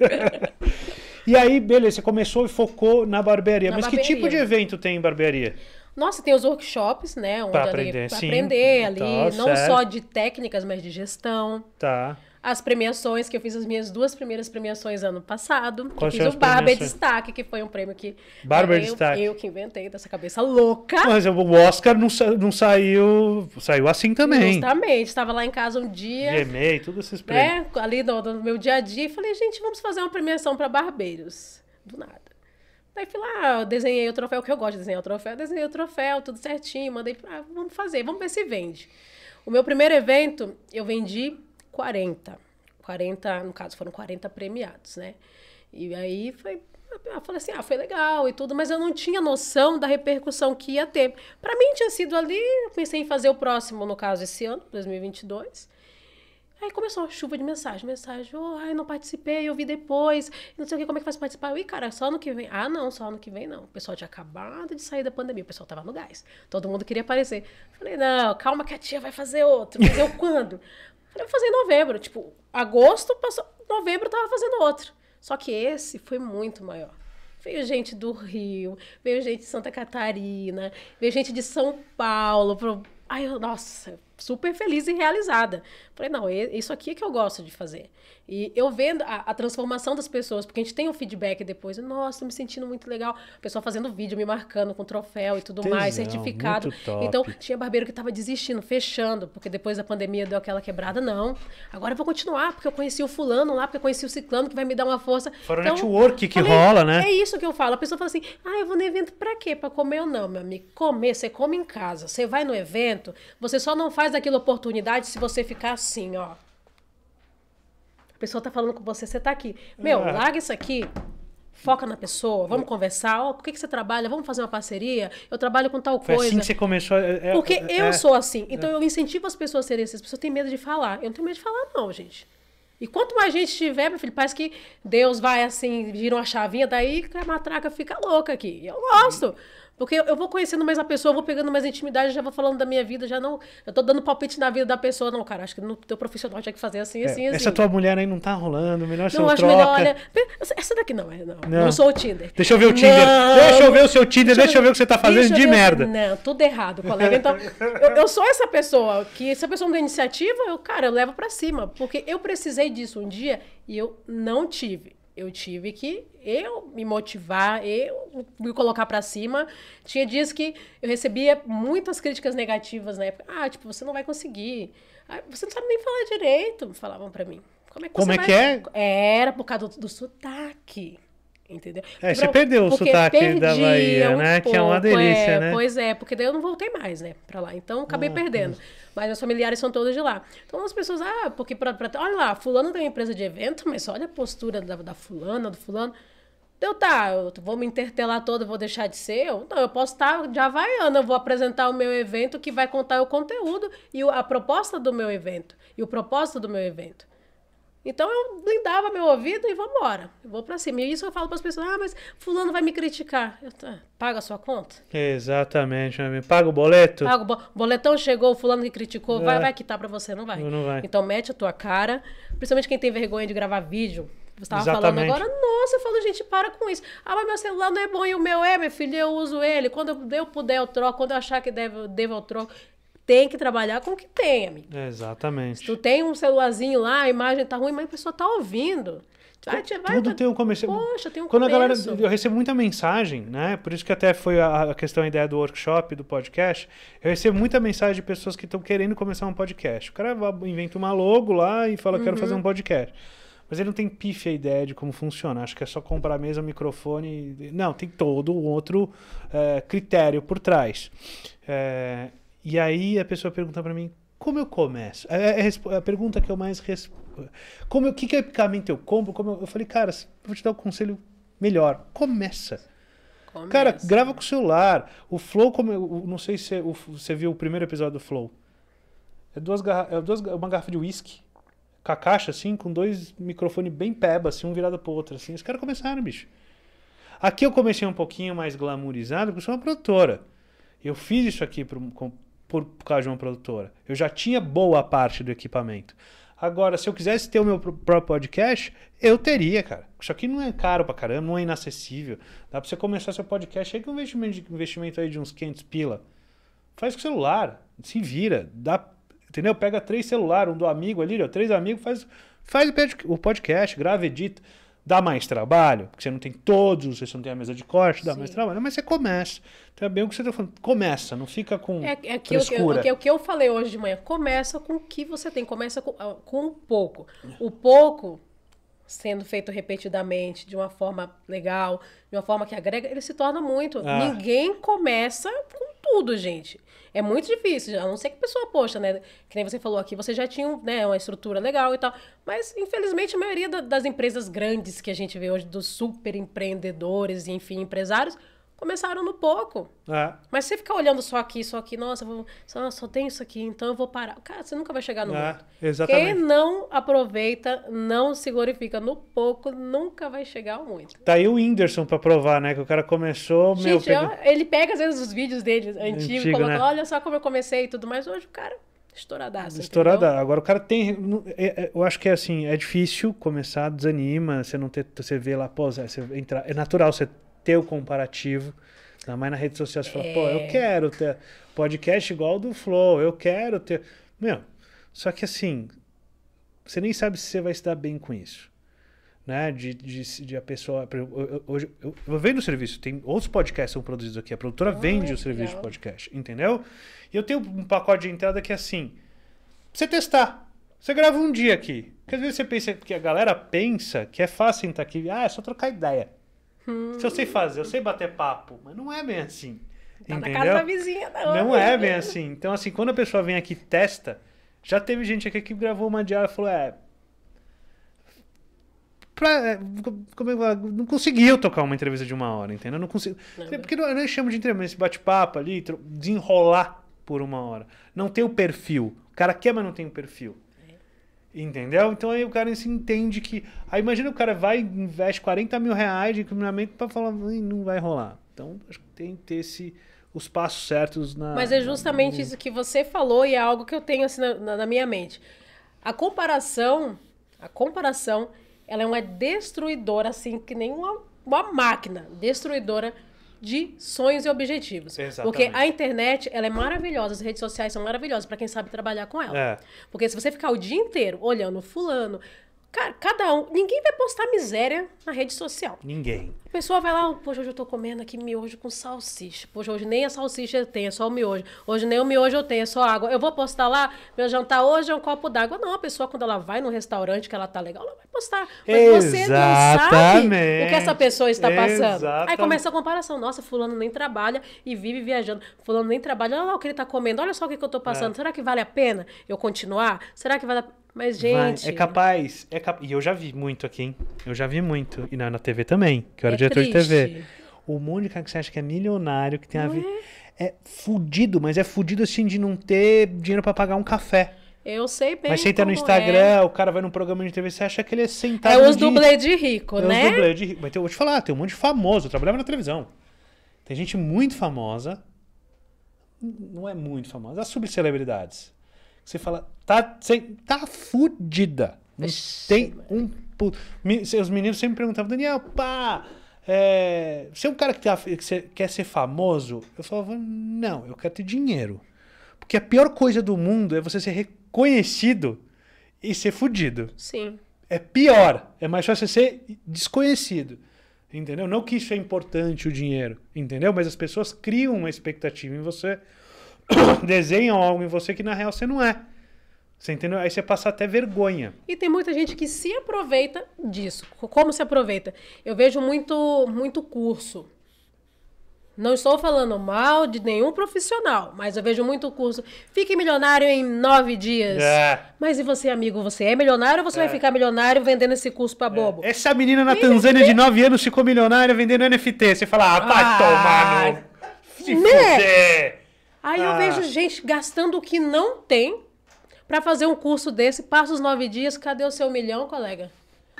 É. E aí, beleza, você começou e focou na barbearia. Na Mas barbearia. que tipo de evento tem em barbearia? Nossa, tem os workshops, né? para pra aprender, ali, pra sim. aprender ali, tá, não certo. só de técnicas, mas de gestão. Tá as premiações, que eu fiz as minhas duas primeiras premiações ano passado. Qual fiz o Barber Destaque, que foi um prêmio que Barber é, Destaque. Eu, eu que inventei dessa cabeça louca. Mas o Oscar não, sa não saiu. Saiu assim também. Justamente, estava lá em casa um dia. Gemei, todos esses né, prêmios. Né, ali no, no, meu dia a dia, e falei, gente, vamos fazer uma premiação para barbeiros. Do nada. Daí fui lá, ah, desenhei o troféu, que eu gosto de desenhar o troféu, desenhei o troféu, tudo certinho, mandei, ah, vamos fazer, vamos ver se vende. O meu primeiro evento, eu vendi 40. 40, no caso, foram 40 premiados, né? E aí foi. Eu falei assim, ah, foi legal e tudo, mas eu não tinha noção da repercussão que ia ter. Para mim tinha sido ali, eu pensei em fazer o próximo, no caso, esse ano, 2022. Aí começou a chuva de mensagem, mensagem, oh, ai, não participei, eu vi depois, não sei o que, como é que faz participar? Eu, Ih, cara, só ano que vem. Ah, não, só ano que vem não. O pessoal tinha acabado de sair da pandemia, o pessoal tava no gás. Todo mundo queria aparecer. Falei, não, calma que a tia vai fazer outro. Mas eu quando? Falei, vou fazer em novembro. Tipo, agosto passou, novembro tava fazendo outro. Só que esse foi muito maior. Veio gente do Rio, veio gente de Santa Catarina, veio gente de São Paulo. Pro... Ai, eu, nossa, super feliz e realizada. Falei, não, isso aqui é que eu gosto de fazer. E eu vendo a, a transformação das pessoas, porque a gente tem o um feedback depois. Nossa, tô me sentindo muito legal. A pessoa fazendo vídeo, me marcando com troféu e tudo mais, certificado. Então, tinha barbeiro que tava desistindo, fechando, porque depois da pandemia deu aquela quebrada. Não, agora eu vou continuar, porque eu conheci o fulano lá, porque eu conheci o ciclano, que vai me dar uma força. Fora então, network que falei, rola, né? É isso que eu falo. A pessoa fala assim, ah, eu vou no evento pra quê? Pra comer ou não, meu amigo? Comer, você come em casa. Você vai no evento, você só não faz faz daquilo oportunidade se você ficar assim, ó. A pessoa tá falando com você, você tá aqui. Meu, é. larga isso aqui. Foca na pessoa, vamos é. conversar. Ó, oh, o que, que você trabalha? Vamos fazer uma parceria? Eu trabalho com tal Foi assim coisa. assim que você começou. É, é, Porque é, eu é, sou assim. Então eu incentivo as pessoas a serem assim. As pessoas têm medo de falar. Eu não tenho medo de falar, não, gente. E quanto mais gente tiver, meu filho, parece que Deus vai assim, vira uma chavinha, daí a matraca fica louca aqui. Eu gosto. Porque eu, vou conhecendo mais a pessoa, vou pegando mais intimidade, já vou falando da minha vida, já não. Eu tô dando palpite na vida da pessoa. Não, cara, acho que no teu profissional tinha que fazer assim, é, assim, essa assim. Essa tua mulher aí não tá rolando, melhor você não, não acho troca. melhor, olha. Essa daqui não, é, não. Não, não sou o Tinder. Deixa eu ver o Tinder. Não. Deixa eu ver o seu Tinder, deixa, deixa eu ver o que você tá fazendo de ver... merda. Não, tudo errado, colega. Então, eu, eu, sou essa pessoa que, se a pessoa não tem iniciativa, eu, cara, eu levo pra cima. Porque eu precisei disso um dia e eu não tive. Eu tive que eu me motivar, eu me colocar para cima. Tinha dias que eu recebia muitas críticas negativas na época. Ah, tipo, você não vai conseguir. Ah, você não sabe nem falar direito, falavam para mim. Como é que Como é, vai... que é? é? Era por causa do, do sotaque entendeu? É, você pra... perdeu o sotaque perdi da Bahia, um né? Pouco, que é uma delícia, é, né? Pois é, porque daí eu não voltei mais, né, pra lá. Então, acabei ah, perdendo. Deus. Mas meus familiares são todos de lá. Então, as pessoas, ah, porque pra, pra... Olha lá, fulano tem uma empresa de evento, mas olha a postura da, da fulana, do fulano. Eu, então, tá, eu vou me intertelar toda, vou deixar de ser eu? Não, eu posso estar tá de Havaiana, eu vou apresentar o meu evento que vai contar o conteúdo e a proposta do meu evento, e o propósito do meu evento. Então eu blindava meu ouvido e vou embora. Eu vou para cima. E isso eu falo para as pessoas: ah, mas fulano vai me criticar. Eu, tá, paga a sua conta? Exatamente, meu amigo. Paga o boleto? Paga o bo boletão chegou, fulano que criticou, é. vai, vai quitar para você, não vai. não vai. Então mete a tua cara, principalmente quem tem vergonha de gravar vídeo. Você estava falando agora, nossa, eu falo, gente, para com isso. Ah, mas meu celular não é bom e o meu é, meu filho, eu uso ele. Quando eu puder, eu troco. Quando eu achar que devo devo, eu troco tem que trabalhar com o que tem, amigo. É, exatamente. Se tu tem um celularzinho lá, a imagem tá ruim, mas a pessoa tá ouvindo. Vai, Tudo vai, Tudo tem um começo. Poxa, tem um Quando começo. a galera. Eu recebo muita mensagem, né? Por isso que até foi a, a questão, a ideia do workshop, do podcast. Eu recebo muita mensagem de pessoas que estão querendo começar um podcast. O cara inventa uma logo lá e fala, uhum. quero fazer um podcast. Mas ele não tem pife a ideia de como funciona. Acho que é só comprar a mesa, microfone. Não, tem todo um outro é, critério por trás. É, e aí a pessoa pergunta para mim, como eu começo? É, é, é, é a pergunta que eu mais respondo. Como o que, que é equipamento eu compro? Como eu, eu falei, cara, vou te dar um conselho melhor. Começa. Começa. Cara, grava com o celular. O Flow, como eu, não sei se você viu o primeiro episódio do Flow. É duas, garra é duas uma garrafa de uísque com a caixa, assim, com dois microfones bem peba, assim, um virado pro outro, assim. Os caras começaram, bicho. Aqui eu comecei um pouquinho mais glamourizado, porque eu sou uma produtora. Eu fiz isso aqui pro, por causa de uma produtora. Eu já tinha boa parte do equipamento. Agora, se eu quisesse ter o meu próprio podcast, eu teria, cara. Isso aqui não é caro pra caramba, não é inacessível. Dá pra você começar seu podcast aí com um investimento, investimento aí de uns 500 pila. Faz com o celular, se vira. Dá, entendeu? Pega três celulares, um do amigo ali, ó, três amigos, faz, faz o podcast, grava, edita. Dá mais trabalho, porque você não tem todos, você não tem a mesa de corte, dá Sim. mais trabalho, mas você começa. Então é bem o que você está falando. Começa, não fica com. É, é que, frescura. Eu, é, o que eu falei hoje de manhã. Começa com o que você tem, começa com, ah, com um pouco. O pouco sendo feito repetidamente, de uma forma legal, de uma forma que agrega, ele se torna muito. Ah. Ninguém começa com tudo, gente. É muito difícil, a não ser que a pessoa poxa, né? Que nem você falou aqui, você já tinha né, uma estrutura legal e tal. Mas, infelizmente, a maioria da, das empresas grandes que a gente vê hoje, dos super empreendedores, enfim, empresários, começaram no pouco. É. Mas você ficar olhando só aqui, só aqui, nossa, vou, só, só tem isso aqui, então eu vou parar. Cara, você nunca vai chegar no é, muito. Exatamente. Quem não aproveita, não se glorifica no pouco, nunca vai chegar ao muito. Tá aí o Whindersson pra provar, né? Que o cara começou... Gente, meu, pega... Ó, ele pega às vezes os vídeos dele antigos, Antigo, coloca, né? olha só como eu comecei e tudo mais. Hoje o cara... Estouradaço. Estourada. Agora o cara tem. É, é, eu acho que é assim, é difícil começar, desanima, você não ter. Você vê lá, pô, Zé, você entra, é natural você ter o comparativo. Ainda mais na rede social, você fala, pô, eu é. quero ter podcast igual do Flow, eu quero ter. Meu, só que assim, você nem sabe se você vai se dar bem com isso. Né? De, de, de a pessoa. Hoje eu, eu, eu, eu, vendo o serviço, tem outros podcasts são produzidos aqui. A produtora ah, vende é o serviço de podcast, entendeu? E eu tenho um pacote de entrada que é assim: você testar. Você grava um dia aqui. Porque às vezes você pensa que a galera pensa que é fácil entrar aqui. Ah, é só trocar ideia. Hum. Se eu sei fazer, eu sei bater papo, mas não é bem assim. Tá entendeu? na casa da vizinha, não. Não é bem assim. Então, assim, quando a pessoa vem aqui e testa, já teve gente aqui que gravou uma diária e falou: é. Pra, é, como é eu, não conseguiu tocar uma entrevista de uma hora, entendeu? Não consigo. Porque não, não chamo de entrevista, esse bate-papo ali, desenrolar por uma hora. Não tem o perfil. O cara quer, mas não tem o perfil. Entendeu? Então aí o cara se entende que. Aí imagina o cara vai investe 40 mil reais de equipamento para falar, não vai rolar. Então acho que tem que ter esse, os passos certos na. Mas é justamente na... isso que você falou e é algo que eu tenho assim na, na minha mente. A comparação, a comparação, ela é uma destruidora, assim, que nem uma, uma máquina destruidora de sonhos e objetivos. Exatamente. Porque a internet, ela é maravilhosa, as redes sociais são maravilhosas para quem sabe trabalhar com ela. É. Porque se você ficar o dia inteiro olhando fulano, Cara, cada um. Ninguém vai postar miséria na rede social. Ninguém. A pessoa vai lá, poxa, oh, hoje eu tô comendo aqui miojo com salsicha. Poxa, hoje nem a salsicha eu tenho, é só o miojo. Hoje nem o miojo eu tenho, é só água. Eu vou postar lá, meu jantar hoje é um copo d'água. Não, a pessoa, quando ela vai no restaurante que ela tá legal, ela vai postar. Mas Exatamente. você não sabe o que essa pessoa está passando. Exatamente. Aí começa a comparação. Nossa, fulano nem trabalha e vive viajando. Fulano nem trabalha, olha lá o que ele tá comendo, olha só o que, que eu tô passando. É. Será que vale a pena eu continuar? Será que vale a pena? Mas, gente. Vai, é capaz. É cap... E eu já vi muito aqui, hein? Eu já vi muito. E na, na TV também, que eu era é diretor triste. de TV. O monte de cara que você acha que é milionário, que tem não a vida. É? é fudido, mas é fudido assim de não ter dinheiro para pagar um café. Eu sei bem. Mas você entra no Instagram, é. o cara vai num programa de TV, você acha que ele é sentado. É os de... de rico, é né? É os dublês de rico. Mas eu vou te falar, tem um monte de famoso. Eu trabalhava na televisão. Tem gente muito famosa. Não é muito famosa, as subcelebridades. Você fala, tá, você tá fudida. Não tem um puto. Os meninos sempre perguntavam, Daniel, pá, é, você é um cara que, tá, que quer ser famoso? Eu falava, não, eu quero ter dinheiro. Porque a pior coisa do mundo é você ser reconhecido e ser fudido. Sim. É pior. É mais fácil ser desconhecido. Entendeu? Não que isso é importante, o dinheiro. Entendeu? Mas as pessoas criam uma expectativa em você desenham algo em você que na real você não é. Você entendeu? Aí você passa até vergonha. E tem muita gente que se aproveita disso. Como se aproveita? Eu vejo muito, muito curso. Não estou falando mal de nenhum profissional, mas eu vejo muito curso. Fique milionário em nove dias. É. Mas e você, amigo? Você é milionário ou você é. vai ficar milionário vendendo esse curso pra é. bobo? É. Essa menina na Tanzânia de nove anos ficou milionária vendendo NFT. Você fala, ah, vai ah, tomar no... Né? Se né? fuder! Aí ah. eu vejo gente gastando o que não tem para fazer um curso desse, passa os nove dias, cadê o seu milhão, colega?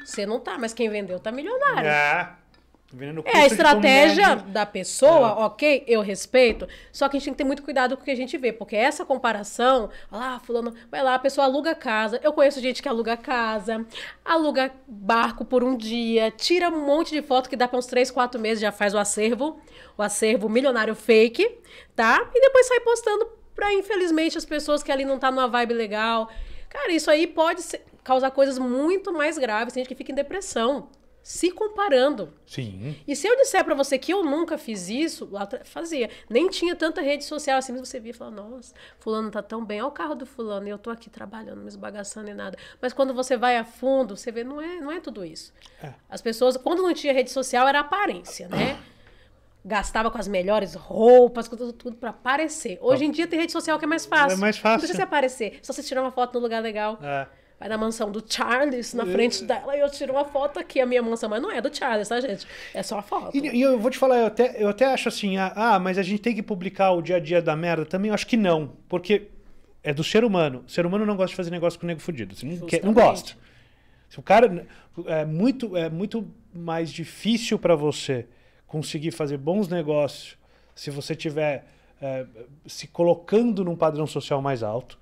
Você não tá, mas quem vendeu tá milionário. Ah. É a estratégia da pessoa, é. ok, eu respeito. Só que a gente tem que ter muito cuidado com o que a gente vê, porque essa comparação, lá, fulano, vai lá, a pessoa aluga casa. Eu conheço gente que aluga casa, aluga barco por um dia, tira um monte de foto que dá para uns três, quatro meses, já faz o acervo o acervo milionário fake, tá? E depois sai postando pra, infelizmente, as pessoas que ali não tá numa vibe legal. Cara, isso aí pode ser, causar coisas muito mais graves. Tem gente que fica em depressão se comparando. Sim. E se eu disser para você que eu nunca fiz isso, fazia. Nem tinha tanta rede social assim, você via e falava, nossa, fulano tá tão bem, olha o carro do fulano, e eu tô aqui trabalhando, me esbagaçando e nada. Mas quando você vai a fundo, você vê, não é, não é tudo isso. É. As pessoas, quando não tinha rede social, era aparência, né? gastava com as melhores roupas, com tudo, tudo pra aparecer. Hoje em dia tem rede social que é mais fácil. É mais fácil. Não precisa aparecer. Só você tirar uma foto num lugar legal. É. Vai na mansão do Charles, na é. frente dela, e eu tiro uma foto aqui, a minha mansão. Mas não é do Charles, tá, gente? É só a foto. E, e eu vou te falar, eu até, eu até acho assim, ah, ah mas a gente tem que publicar o dia a dia da merda também? Eu acho que não, porque é do ser humano. O ser humano não gosta de fazer negócio com o nego fudido. Você não, quer, não gosta. O cara é muito, é muito mais difícil para você conseguir fazer bons negócios se você tiver é, se colocando num padrão social mais alto,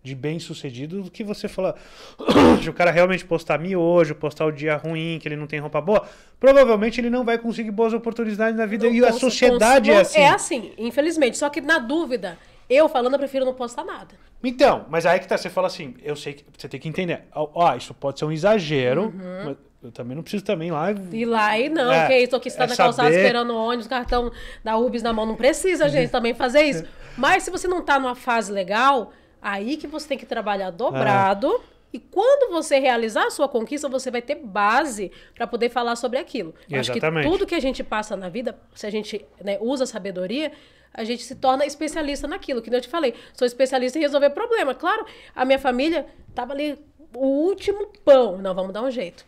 de bem sucedido, do que você falar se o cara realmente postar miojo, postar o dia ruim, que ele não tem roupa boa, provavelmente ele não vai conseguir boas oportunidades na vida. Não e a sociedade é assim. É assim, infelizmente. Só que na dúvida, eu falando, eu prefiro não postar nada. Então, mas aí que tá, você fala assim, eu sei que você tem que entender. Ó, oh, isso pode ser um exagero, uhum. mas eu também não preciso também ir lá. E lá e não, é, que isso, aqui está é na saber... calçada esperando o ônibus, cartão da UBS na mão. Não precisa, uhum. gente, também fazer isso. Mas se você não está numa fase legal, aí que você tem que trabalhar dobrado. É. E quando você realizar a sua conquista, você vai ter base para poder falar sobre aquilo. Exatamente. Acho que tudo que a gente passa na vida, se a gente né, usa a sabedoria, a gente se torna especialista naquilo. Que nem eu te falei, sou especialista em resolver problema. Claro, a minha família estava ali, o último pão. Não, vamos dar um jeito.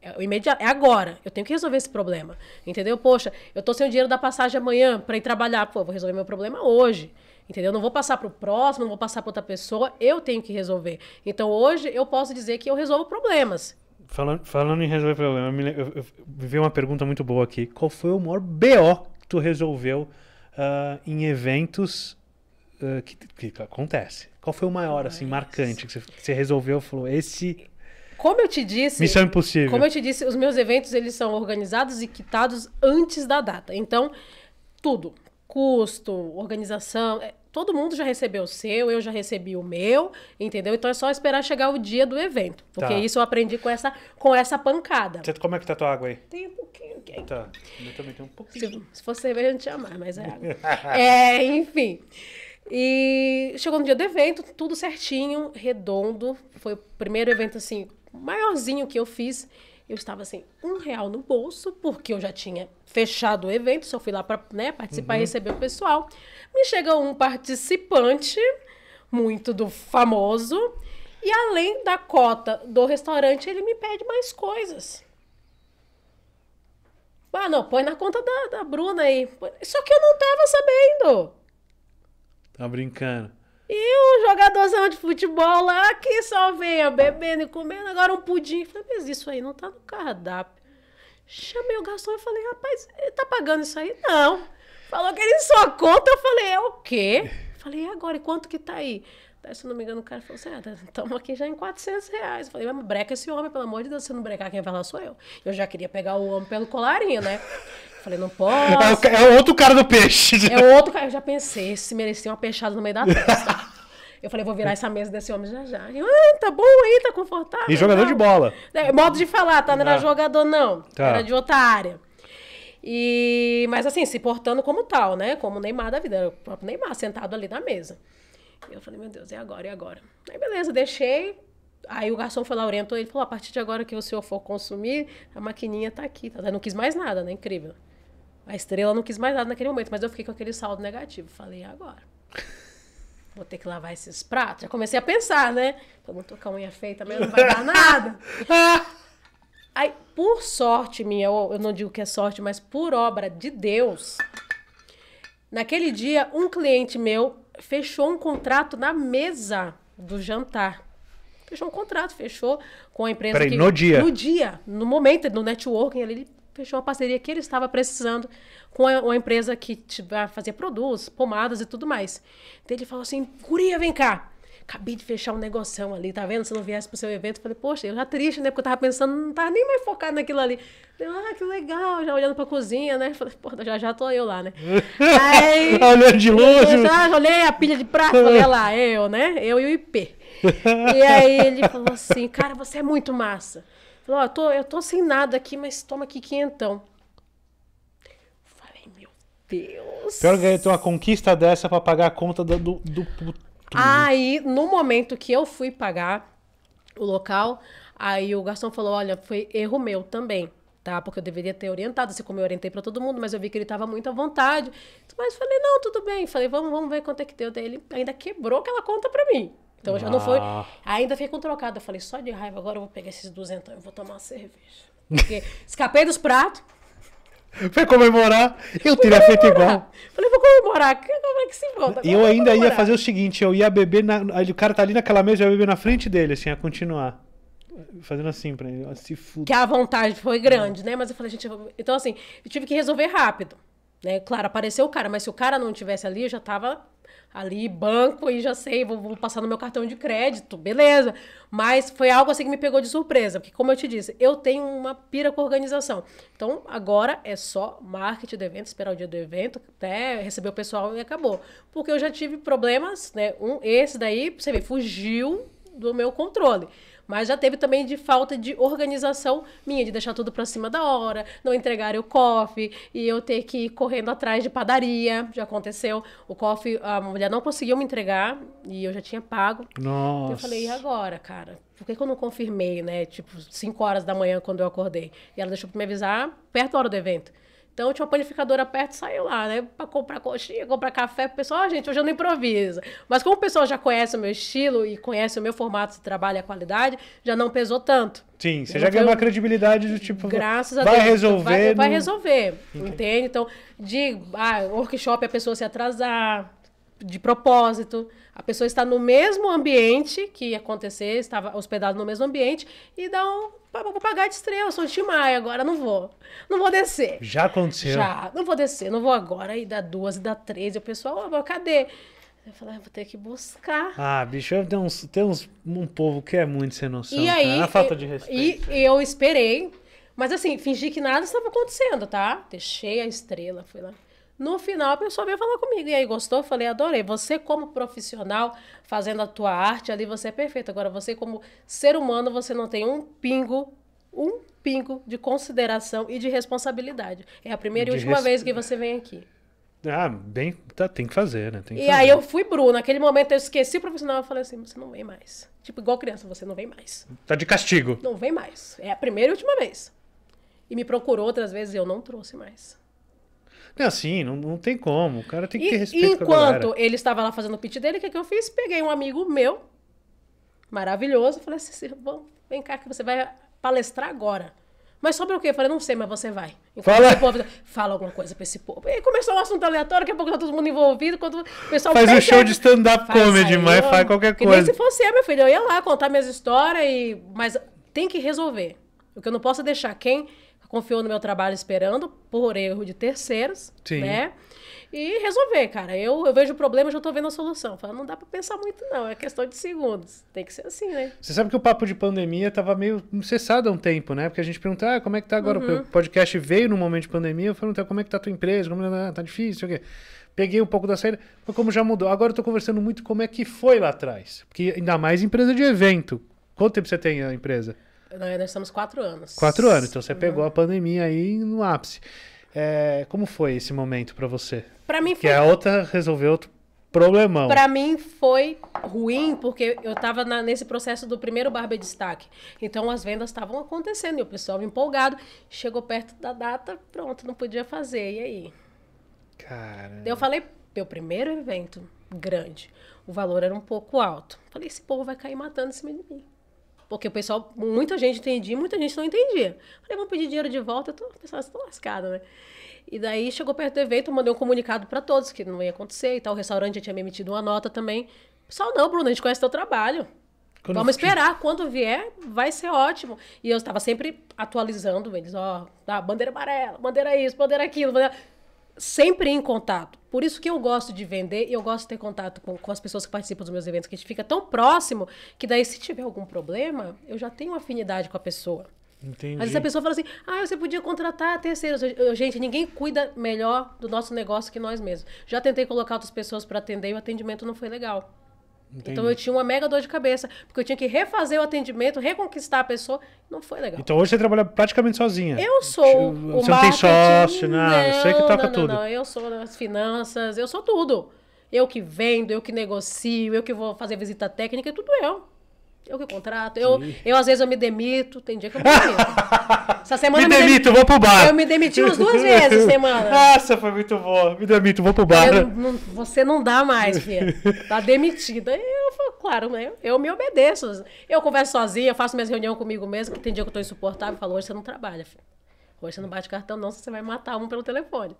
É, o imediato, é agora. Eu tenho que resolver esse problema. Entendeu? Poxa, eu tô sem o dinheiro da passagem amanhã para ir trabalhar. Pô, vou resolver meu problema hoje. Entendeu? Não vou passar para o próximo, não vou passar para outra pessoa. Eu tenho que resolver. Então hoje eu posso dizer que eu resolvo problemas. Falando, falando em resolver problemas, eu, eu, eu vi uma pergunta muito boa aqui. Qual foi o maior BO que tu resolveu uh, em eventos uh, que, que, acontece? Qual foi o maior, assim, Mas... assim, marcante que você, que você resolveu? Falou, esse como eu te disse. Missão impossível. Como eu te disse, os meus eventos eles são organizados e quitados antes da data. Então, tudo. Custo, organização. É, todo mundo já recebeu o seu, eu já recebi o meu, entendeu? Então é só esperar chegar o dia do evento. Porque tá. isso eu aprendi com essa, com essa pancada. Você, como é que tá a tua água aí? Tem um pouquinho aqui. Tá, eu também tenho um pouquinho. Se, se fosse cerveja, eu não tinha mais, mas é água. é, enfim. E chegou no dia do evento, tudo certinho, redondo. Foi o primeiro evento, assim, maiorzinho que eu fiz, eu estava assim, um real no bolso, porque eu já tinha fechado o evento, só fui lá para né, participar uhum. e receber o pessoal. Me chega um participante, muito do famoso, e além da cota do restaurante, ele me pede mais coisas. Ah, não, põe na conta da, da Bruna aí. Só que eu não tava sabendo. Tá brincando. E o jogadorzão de futebol lá que só venha bebendo e comendo, agora um pudim. Falei, mas isso aí não tá no cardápio. Chamei o garçom e falei, rapaz, ele tá pagando isso aí? Não. Falou que ele só conta. Eu falei, é o quê? Falei, e agora? E quanto que tá aí? Daí, se não me engano, o cara falou assim: estamos ah, tá, aqui já em 400 reais. Eu falei, mas breca esse homem, pelo amor de Deus, se não brecar, quem vai lá sou eu. Eu já queria pegar o homem pelo colarinho, né? Falei, não posso. É, é outro cara do peixe. É outro cara. Eu já pensei, se merecia uma peixada no meio da testa. Eu falei, vou virar essa mesa desse homem já já. Eu, ah, tá bom aí, tá confortável. E jogador de bola. É, modo de falar, tá? Não era ah. jogador, não. Tá. Era de outra área. E, mas assim, se portando como tal, né? Como o Neymar da vida, era o próprio Neymar sentado ali na mesa. E eu falei, meu Deus, e agora? E agora? Aí beleza, deixei. Aí o garçom foi lá, orientou ele falou: a partir de agora que o senhor for consumir, a maquininha tá aqui. Tá? não quis mais nada, né? Incrível. A estrela não quis mais nada naquele momento, mas eu fiquei com aquele saldo negativo. Falei, agora. Vou ter que lavar esses pratos. Já comecei a pensar, né? Eu não tô com a unha feita mas não vai dar nada. Aí, por sorte minha, eu não digo que é sorte, mas por obra de Deus, naquele dia, um cliente meu fechou um contrato na mesa do jantar. Fechou um contrato, fechou com a empresa. Peraí, que, no dia. No dia, no momento, no networking, ele fechou uma parceria que ele estava precisando com uma empresa que ah, fazia produtos, pomadas e tudo mais. Então ele falou assim: Curia, vem cá. Acabei de fechar um negocão ali, tá vendo? Se não viesse pro seu evento, eu falei, poxa, eu já triste, né? Porque eu tava pensando, não tava nem mais focado naquilo ali. Falei, ah, que legal, já olhando pra cozinha, né? Falei, pô, já já tô eu lá, né? Aí, olhando de longe. Assim, ah, já olhei a pilha de prata, olha é lá, é eu, né? Eu e o IP. e aí ele falou assim, cara, você é muito massa. Falou, ó, eu tô, eu tô sem nada aqui, mas toma aqui quinhentão. Falei, meu Deus. Pior que eu tenho uma conquista dessa pra pagar a conta do, do, do puto. Né? Aí, no momento que eu fui pagar o local, aí o garçom falou, olha, foi erro meu também. Tá? Porque eu deveria ter orientado, assim como eu orientei para todo mundo, mas eu vi que ele estava muito à vontade. Mas falei, não, tudo bem. Falei, vamos, vamos ver quanto é que deu dele. Ainda quebrou aquela conta para mim. Então ah. já não foi. Ah. Ainda fiquei com trocado. Eu falei, só de raiva, agora eu vou pegar esses duzentão e vou tomar uma cerveja. Porque escapei dos pratos. Foi comemorar, eu fui teria feito igual. Falei, vou comemorar, que, como é que se volta? E eu é ainda ia fazer o seguinte, eu ia beber, na, o cara tá ali naquela mesa, eu ia beber na frente dele, assim, a continuar. Fazendo assim pra ele, se fuder. Que a vontade foi grande, não. né? Mas eu falei, gente, eu... então assim, eu tive que resolver rápido. Né? Claro, apareceu o cara, mas se o cara não tivesse ali, eu já tava ali, banco, e já sei, vou, vou, passar no meu cartão de crédito, beleza. Mas foi algo assim que me pegou de surpresa, porque como eu te disse, eu tenho uma pira com organização. Então, agora é só marketing do evento, esperar o dia do evento, até receber o pessoal e acabou. Porque eu já tive problemas, né? Um, esse daí, você vê, fugiu do meu controle. Mas já teve também de falta de organização minha, de deixar tudo pra cima da hora, não entregar o coffee e eu ter que ir correndo atrás de padaria. Já aconteceu. O coffee, a mulher não conseguiu me entregar e eu já tinha pago. Nossa. Eu falei, e agora, cara? Por que, que eu não confirmei, né? Tipo, 5 horas da manhã quando eu acordei. E ela deixou pra me avisar perto da hora do evento. Então tinha uma panificadora perto, saiu lá, né? Pra comprar coxinha, comprar café, o pessoal, ah, gente, hoje eu não improviso. Mas como o pessoal já conhece o meu estilo e conhece o meu formato de trabalho e a qualidade, já não pesou tanto. Sim, você já ganhou uma credibilidade do tipo. Graças a vai Deus. Resolver vai resolver. Vai, no... vai resolver. Entende? Então, de ah, workshop é a pessoa se atrasar de propósito. A pessoa está no mesmo ambiente que acontecer, estava hospedado no mesmo ambiente, e dá um. Vou pagar de estrela, sou de Timai, agora não vou. Não vou descer. Já aconteceu. Já, não vou descer, não vou agora. E dá duas, e dá três, e o pessoal, oh, cadê? Eu falei, ah, vou ter que buscar. Ah, bicho, tem, uns, tem uns, um povo que é muito sem noção. E aí, falta de respeito. E é. eu esperei, mas assim, fingi que nada estava acontecendo, tá? Deixei a estrela, fui lá. No final, a pessoa veio falar comigo. E aí, gostou? falei, adorei. Você, como profissional, fazendo a tua arte ali, você é perfeito. Agora, você, como ser humano, você não tem um pingo, um pingo de consideração e de responsabilidade. É a primeira de e última res... vez que você vem aqui. Ah, bem, tá, tem que fazer, né? Que e fazer. aí eu fui Bruno, naquele momento eu esqueci o profissional e falei assim, você não vem mais. Tipo, igual criança, você não vem mais. Tá de castigo. Não vem mais. É a primeira e última vez. E me procurou outras vezes e eu não trouxe mais. É assim, não, não tem como. O cara tem que e, ter respeito Enquanto ele estava lá fazendo o pitch dele, o que, que eu fiz? Peguei um amigo meu, maravilhoso, falei assim, vamos, vem cá que você vai palestrar agora. Mas sobre o quê? Eu falei, não sei, mas você vai. fala. Povo, tá, fala alguma coisa pra esse povo. E começou um assunto aleatório, daqui a pouco tá todo mundo envolvido. Quando o pessoal faz um show de stand-up comedy, mas faz qualquer coisa. nem se fosse eu, meu filho. Eu ia lá contar minhas histórias, e... mas tem que resolver. O que eu não posso deixar quem confiou no meu trabalho esperando por erro de terceiros, Sim. né? E resolver, cara. Eu, eu vejo o problema, já tô vendo a solução. Fala, não dá para pensar muito não, é questão de segundos. Tem que ser assim, né? Você sabe que o papo de pandemia tava meio cessado há um tempo, né? Porque a gente pergunta, ah, como é que tá agora? Uhum. O podcast veio no momento de pandemia, eu perguntei, como é que tá a tua empresa? Como é que tá, tá difícil, o quê? Peguei um pouco da saída, mas como já mudou. Agora eu tô conversando muito como é que foi lá atrás. Porque ainda mais empresa de evento. Quanto tempo você tem a empresa? Nós estamos quatro anos. Quatro anos, então você uhum. pegou a pandemia aí no ápice. É, como foi esse momento para você? Para mim foi. Que é a outra resolveu outro problemão. Para mim foi ruim porque eu estava nesse processo do primeiro barba destaque. Então as vendas estavam acontecendo e o pessoal empolgado chegou perto da data, pronto, não podia fazer. E aí? Cara. Eu falei, meu primeiro evento grande, o valor era um pouco alto. Falei, esse povo vai cair matando em cima de mim. Porque o pessoal, muita gente entendia, muita gente não entendia. Falei, vamos pedir dinheiro de volta, eu tô pensando, estou lascada, né? E daí chegou perto do evento, eu mandei um comunicado para todos que não ia acontecer e tal. O restaurante já tinha me emitido uma nota também. Pessoal, não, Bruno, a gente conhece teu trabalho. Quando Vamos que... esperar, quando vier, vai ser ótimo. E eu estava sempre atualizando eles, ó, ah, bandeira amarela, bandeira isso, bandeira aquilo, bandeira sempre em contato. Por isso que eu gosto de vender e eu gosto de ter contato com, com as pessoas que participam dos meus eventos, que a gente fica tão próximo que daí, se tiver algum problema, eu já tenho afinidade com a pessoa. Entendi. Às vezes a pessoa fala assim, ah, você podia contratar terceiros. Eu, gente, ninguém cuida melhor do nosso negócio que nós mesmos. Já tentei colocar outras pessoas para atender e o atendimento não foi legal. Então, Entendi. Então eu tinha uma mega dor de cabeça, porque eu tinha que refazer o atendimento, reconquistar a pessoa, não foi legal. Então hoje você trabalha praticamente sozinha. Eu sou o Você não tem sócio, é não, não você que toca não, não, tudo. Não, eu sou as finanças, eu sou tudo. Eu que vendo, eu que negocio, eu que vou fazer visita técnica, é tudo eu eu que contrato. Eu, eu, às vezes, eu me demito. Tem dia que eu me demito. Essa semana me, me demito, demito, vou pro bar. Eu me demiti umas duas vezes semana. Nossa, ah, foi muito bom. Me demito, vou pro bar. Eu, não, você não dá mais, filha. Tá demitida. Eu, claro, eu, né? eu me obedeço. Eu converso sozinha, faço minhas reuniões comigo mesmo, que tem dia que eu tô insuportável. Eu falo, hoje você não trabalha, filha. Hoje você não bate cartão, não, você vai matar um pelo telefone.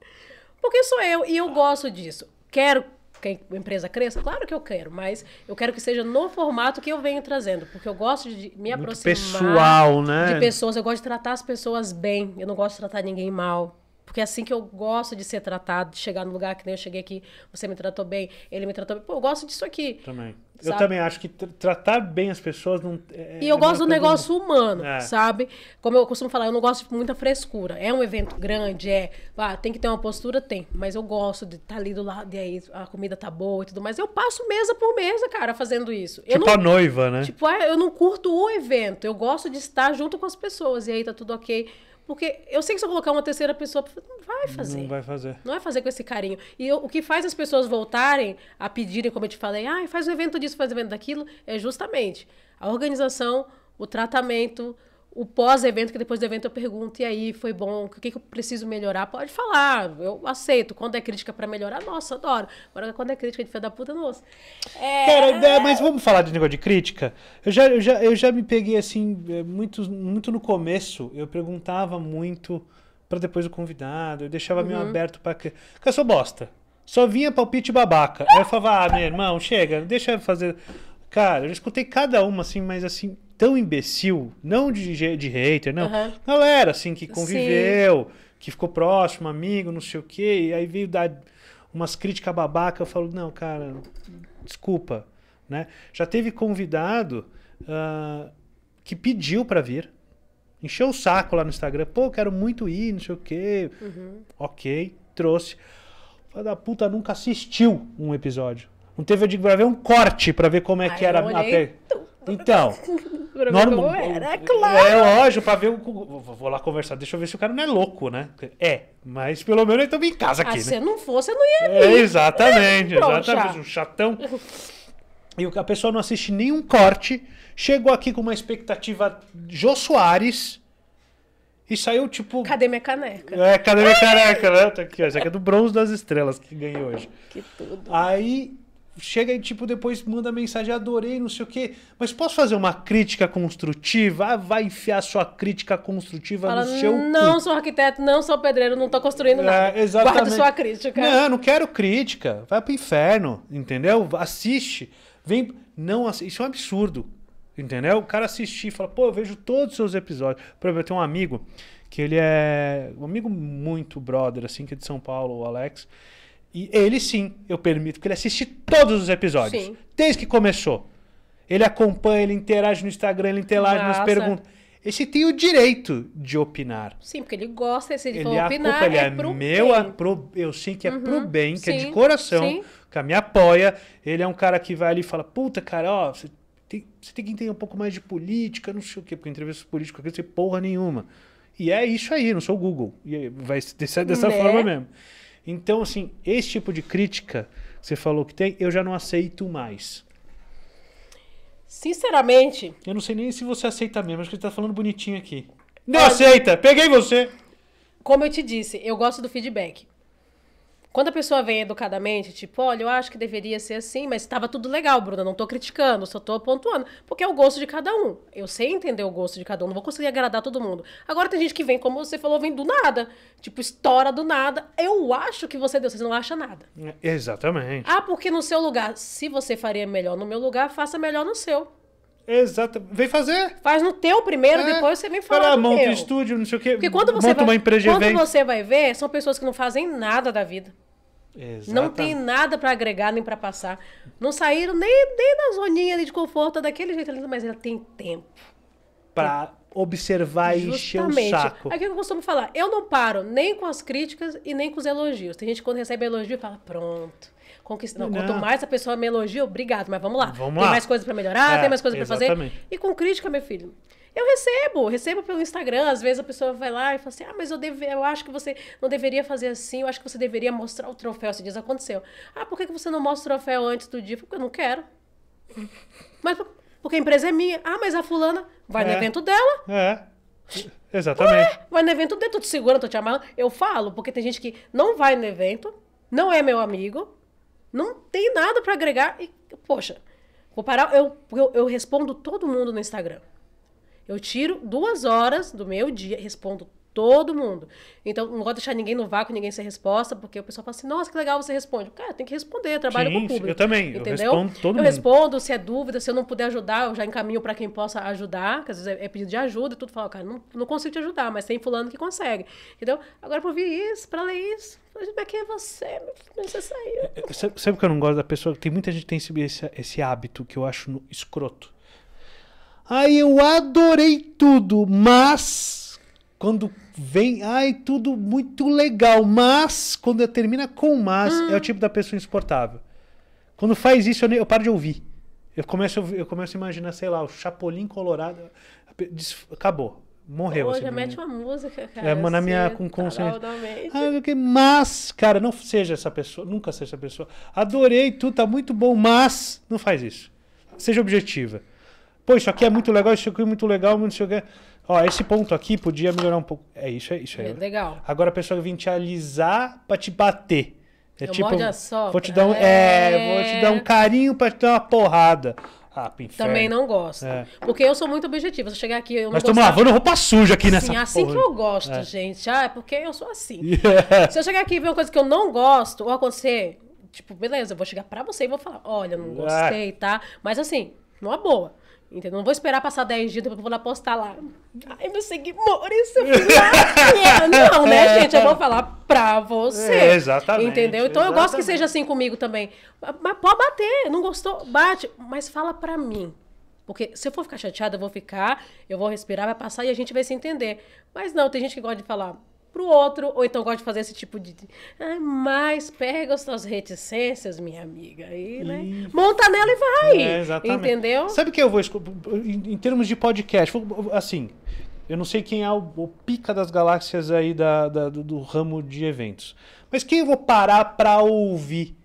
Porque sou eu e eu gosto disso. Quero que a empresa cresça? Claro que eu quero, mas eu quero que seja no formato que eu venho trazendo, porque eu gosto de me Muito aproximar pessoal, né? de pessoas, eu gosto de tratar as pessoas bem, eu não gosto de tratar ninguém mal. Porque é assim que eu gosto de ser tratado, de chegar no lugar que nem eu cheguei aqui, você me tratou bem, ele me tratou bem. Pô, eu gosto disso aqui. Também. Sabe? Eu também acho que tr tratar bem as pessoas não. É, e eu é gosto do negócio humano, é. sabe? Como eu costumo falar, eu não gosto de muita frescura. É um evento grande, é. Ah, tem que ter uma postura? Tem. Mas eu gosto de estar tá ali do lado, e aí a comida tá boa e tudo mais. Eu passo mesa por mesa, cara, fazendo isso. Tipo não, a noiva, né? Tipo, é, eu não curto o evento. Eu gosto de estar junto com as pessoas. E aí tá tudo ok. Porque eu sei que se eu colocar uma terceira pessoa, não vai fazer. Não vai fazer. Não vai fazer com esse carinho. E eu, o que faz as pessoas voltarem a pedirem, como eu te falei, ah, faz o um evento disso, faz o um evento daquilo, é justamente a organização, o tratamento, o pós-evento, que depois do evento eu pergunto, e aí, foi bom? O que, que eu preciso melhorar? Pode falar, eu aceito. Quando é crítica para melhorar, nossa, adoro. Agora, quando é crítica de filho da puta, nossa. É... Cara, mas é. vamos falar de negócio de crítica? Eu já, eu já, eu já me peguei, assim, é, muito, muito no começo, eu perguntava muito para depois o convidado, eu deixava uhum. meio aberto para que... Porque eu sou bosta. Só vinha palpite babaca. Aí eu falava, ah, meu irmão, chega, deixa eu fazer... Cara, eu escutei cada uma, assim, mas assim, tão imbecil, não de, de hater, não. Uhum. Galera, assim, que conviveu, Sim. que ficou próximo, amigo, não sei o quê, e aí veio dar umas críticas babaca, eu falo, não, cara, desculpa, né? Já teve convidado uh, que pediu para vir, encheu o saco lá no Instagram, pô, quero muito ir, não sei o quê. Uhum. Ok, trouxe. Filho da puta nunca assistiu um episódio. Não teve, eu digo, vai ver um corte para ver como é Ai, que era a então. normal era, é claro. É lógico, pra ver. Vou lá conversar, deixa eu ver se o cara não é louco, né? É, mas pelo menos estamos em casa ah, aqui. Ah, né? se não fosse, eu não ia é, vir. É, exatamente, é, exatamente. Um chatão. E a pessoa não assiste nenhum corte, chegou aqui com uma expectativa Jô Soares. E saiu tipo. Cadê minha caneca? É, cadê minha caneca, né? Tá aqui, ó. Essa aqui é do Bronze das Estrelas que ganhei hoje. Que tudo. Aí chega e, tipo, depois manda mensagem, adorei, não sei o quê. Mas posso fazer uma crítica construtiva? Ah, vai enfiar sua crítica construtiva Fala, no seu. Não cu. sou arquiteto, não sou pedreiro, não tô construindo é, nada. É, exatamente. Guarda sua crítica. Não, não quero crítica. Vai pro inferno, entendeu? Assiste. Vem. Não, isso é um absurdo. Entendeu? O cara assistir e fala, pô, eu vejo todos os seus episódios. Por exemplo, eu tenho um amigo que ele é um amigo muito brother, assim, que é de São Paulo, o Alex. E ele sim, eu permito, porque ele assiste todos os episódios. Sim. Desde que começou. Ele acompanha, ele interage no Instagram, ele interage Nossa. nas perguntas. Esse tem o direito de opinar. Sim, porque ele gosta, se ele, ele for é opinar, culpa, ele é, é pro meu, bem. Pro, eu sei que é uhum, pro bem, que sim, é de coração, sim. que me apoia. Ele é um cara que vai ali e fala, puta, cara, ó, você tem, você tem que entender um pouco mais de política, não sei o quê, porque entrevista política aqui não sei porra nenhuma. E é isso aí, não sou o Google. E vai ser dessa, dessa né? forma mesmo. Então, assim, esse tipo de crítica que você falou que tem, eu já não aceito mais. Sinceramente. Eu não sei nem se você aceita mesmo, acho que ele tá falando bonitinho aqui. Não aceita! Peguei você! Como eu te disse, eu gosto do feedback. Quando a pessoa vem educadamente, tipo, olha, eu acho que deveria ser assim, mas estava tudo legal, Bruna, não estou criticando, só estou pontuando. Porque é o gosto de cada um. Eu sei entender o gosto de cada um, não vou conseguir agradar todo mundo. Agora tem gente que vem, como você falou, vem do nada. Tipo, estoura do nada. Eu acho que você deu, você não acha nada. É, exatamente. Ah, porque no seu lugar, se você faria melhor no meu lugar, faça melhor no seu. Exato. Vem fazer. Faz no teu primeiro, é. depois você vem falar. para monta teu. estúdio, não sei o quê. Porque quando você, monta vai, uma empresa quando você vai ver, são pessoas que não fazem nada da vida. Exatamente. Não tem nada para agregar nem para passar. Não saíram nem, nem da zoninha de conforto daquele jeito, mas ela tem tempo para observar Justamente. e encher o saco. o é que eu costumo falar, eu não paro nem com as críticas e nem com os elogios. Tem gente que quando recebe elogio fala, pronto. Conquista... Não, não. Quanto mais a pessoa me elogia, obrigado, mas vamos lá. Vamos tem lá. mais coisa para melhorar, é, tem mais coisa para fazer. E com crítica, meu filho, eu recebo, recebo pelo Instagram. Às vezes a pessoa vai lá e fala assim: Ah, mas eu, deve, eu acho que você não deveria fazer assim, eu acho que você deveria mostrar o troféu. Se diz, aconteceu. Ah, por que, que você não mostra o troféu antes do dia? Porque eu não quero. mas porque a empresa é minha. Ah, mas a fulana vai é. no evento dela. É. Exatamente. Ué, vai no evento dela, tô te segurando, tô te amando. Eu falo, porque tem gente que não vai no evento, não é meu amigo, não tem nada para agregar e, poxa, vou parar. Eu, eu, eu respondo todo mundo no Instagram. Eu tiro duas horas do meu dia, respondo todo mundo. Então, não gosto de deixar ninguém no vácuo, ninguém sem resposta, porque o pessoal fala assim, nossa, que legal, você responde. Cara, tem que responder, eu trabalho Sim, com o público. Eu também, entendeu? eu respondo todo eu mundo. Eu respondo, se é dúvida, se eu não puder ajudar, eu já encaminho para quem possa ajudar, que às vezes é, pedido de ajuda e tudo, fala, cara, não, não consigo te ajudar, mas tem fulano que consegue, entendeu? Agora, para ouvir isso, para ler isso, pra quem é você, você saiu. É, é, é, sabe, sabe que eu não gosto da pessoa? Tem muita gente que tem esse, esse hábito que eu acho escroto. aí eu adorei tudo, mas quando vem, ai, tudo muito legal, mas quando termina com mas, hum. é o ah. tipo da pessoa insuportável. Quando faz isso, eu, eu paro de ouvir. Eu começo, eu começo a imaginar, sei lá, o Chapolin Colorado. Acabou. Morreu. Pô, assim, já né? mete uma música, cara. É, mano, na minha assim, com tá consciência. Ah, mas, cara, não seja essa pessoa. Nunca seja essa pessoa. Adorei, tu tá muito bom, mas não faz isso. Seja objetiva. Pô, isso aqui é muito legal, isso aqui é muito legal, não sei o que. Ó, esse ponto aqui podia melhorar um pouco. É isso, é isso aí. É né? legal. Agora a pessoa vem te alisar pra te bater. É eu tipo, vou te dar um, é... vou te dar um é. carinho pra te dar uma porrada. Ah, Também não gosto. É. Porque eu sou muito objetiva. Se eu chegar aqui, eu mas estamos lavando roupa suja aqui nessa Sim, assim porra. que eu gosto, é. gente. Ah, é porque eu sou assim. Yeah. Se eu chegar aqui e ver uma coisa que eu não gosto, ou acontecer, tipo, beleza, eu vou chegar pra você e vou falar, olha, não é. gostei, tá? Mas assim, numa boa. Entendeu? Não vou esperar passar 10 dias, depois eu vou lá postar lá. Ai, meus seguidores, eu fui lá. Não, né, é. gente? Eu vou falar pra você. É, exatamente. Entendeu? Então exatamente. eu gosto que seja assim comigo também. Mas pode bater, não gostou, bate. Mas fala pra mim. Porque se eu for ficar chateada, eu vou ficar, eu vou respirar, vai passar e a gente vai se entender. Mas não, tem gente que gosta de falar, pro outro, ou então gosta de fazer esse tipo de. Ah, mas pega as suas reticências, minha amiga. Aí, né? Monta nela e vai. É, exatamente. Entendeu? Sabe o que eu vou. Em, termos de podcast, assim, eu não sei quem é o, o pica das galáxias aí da, da, do, do, ramo de eventos. Mas quem eu vou parar pra ouvir?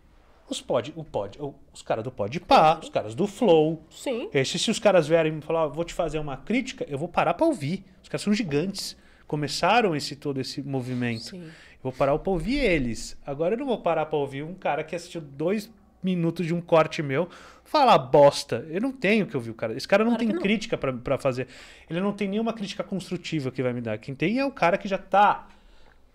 Os pod, o pod, os caras do Podpah, os caras do Flow. Sim. Esse, se os caras vierem me falar, vou te fazer uma crítica, eu vou parar pra ouvir. Os caras são gigantes começaram esse todo esse movimento. Sim. Eu vou parar para ouvir eles. Agora eu não vou parar para ouvir um cara que assistiu dois minutos de um corte meu falar bosta. Eu não tenho que ouvir o cara. Esse cara não tem não. crítica para fazer. Ele não tem nenhuma crítica construtiva que vai me dar. Quem tem é o cara que já tá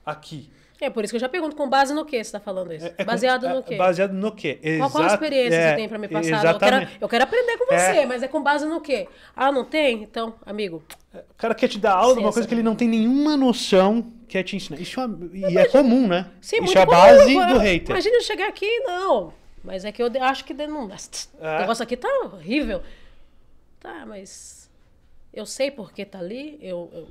aqui. É por isso que eu já pergunto, com base no que você está falando isso? É, é baseado com, no que? Baseado no que? Exato, qual, qual experiência é, você tem para me passar? Exatamente. Eu quero, eu quero aprender com você, é. mas é com base no que? Ah, não tem? Então, amigo. O cara quer te dar aula de uma coisa que ele não tem nenhuma noção quer é te ensinar. Isso é, e é comum, né? Sim, Isso muito é a base comum. do hater. Imagina eu chegar aqui, não. Mas é que eu acho que não. É. O negócio aqui tá horrível. Tá, mas. Eu sei por que tá ali, eu, eu...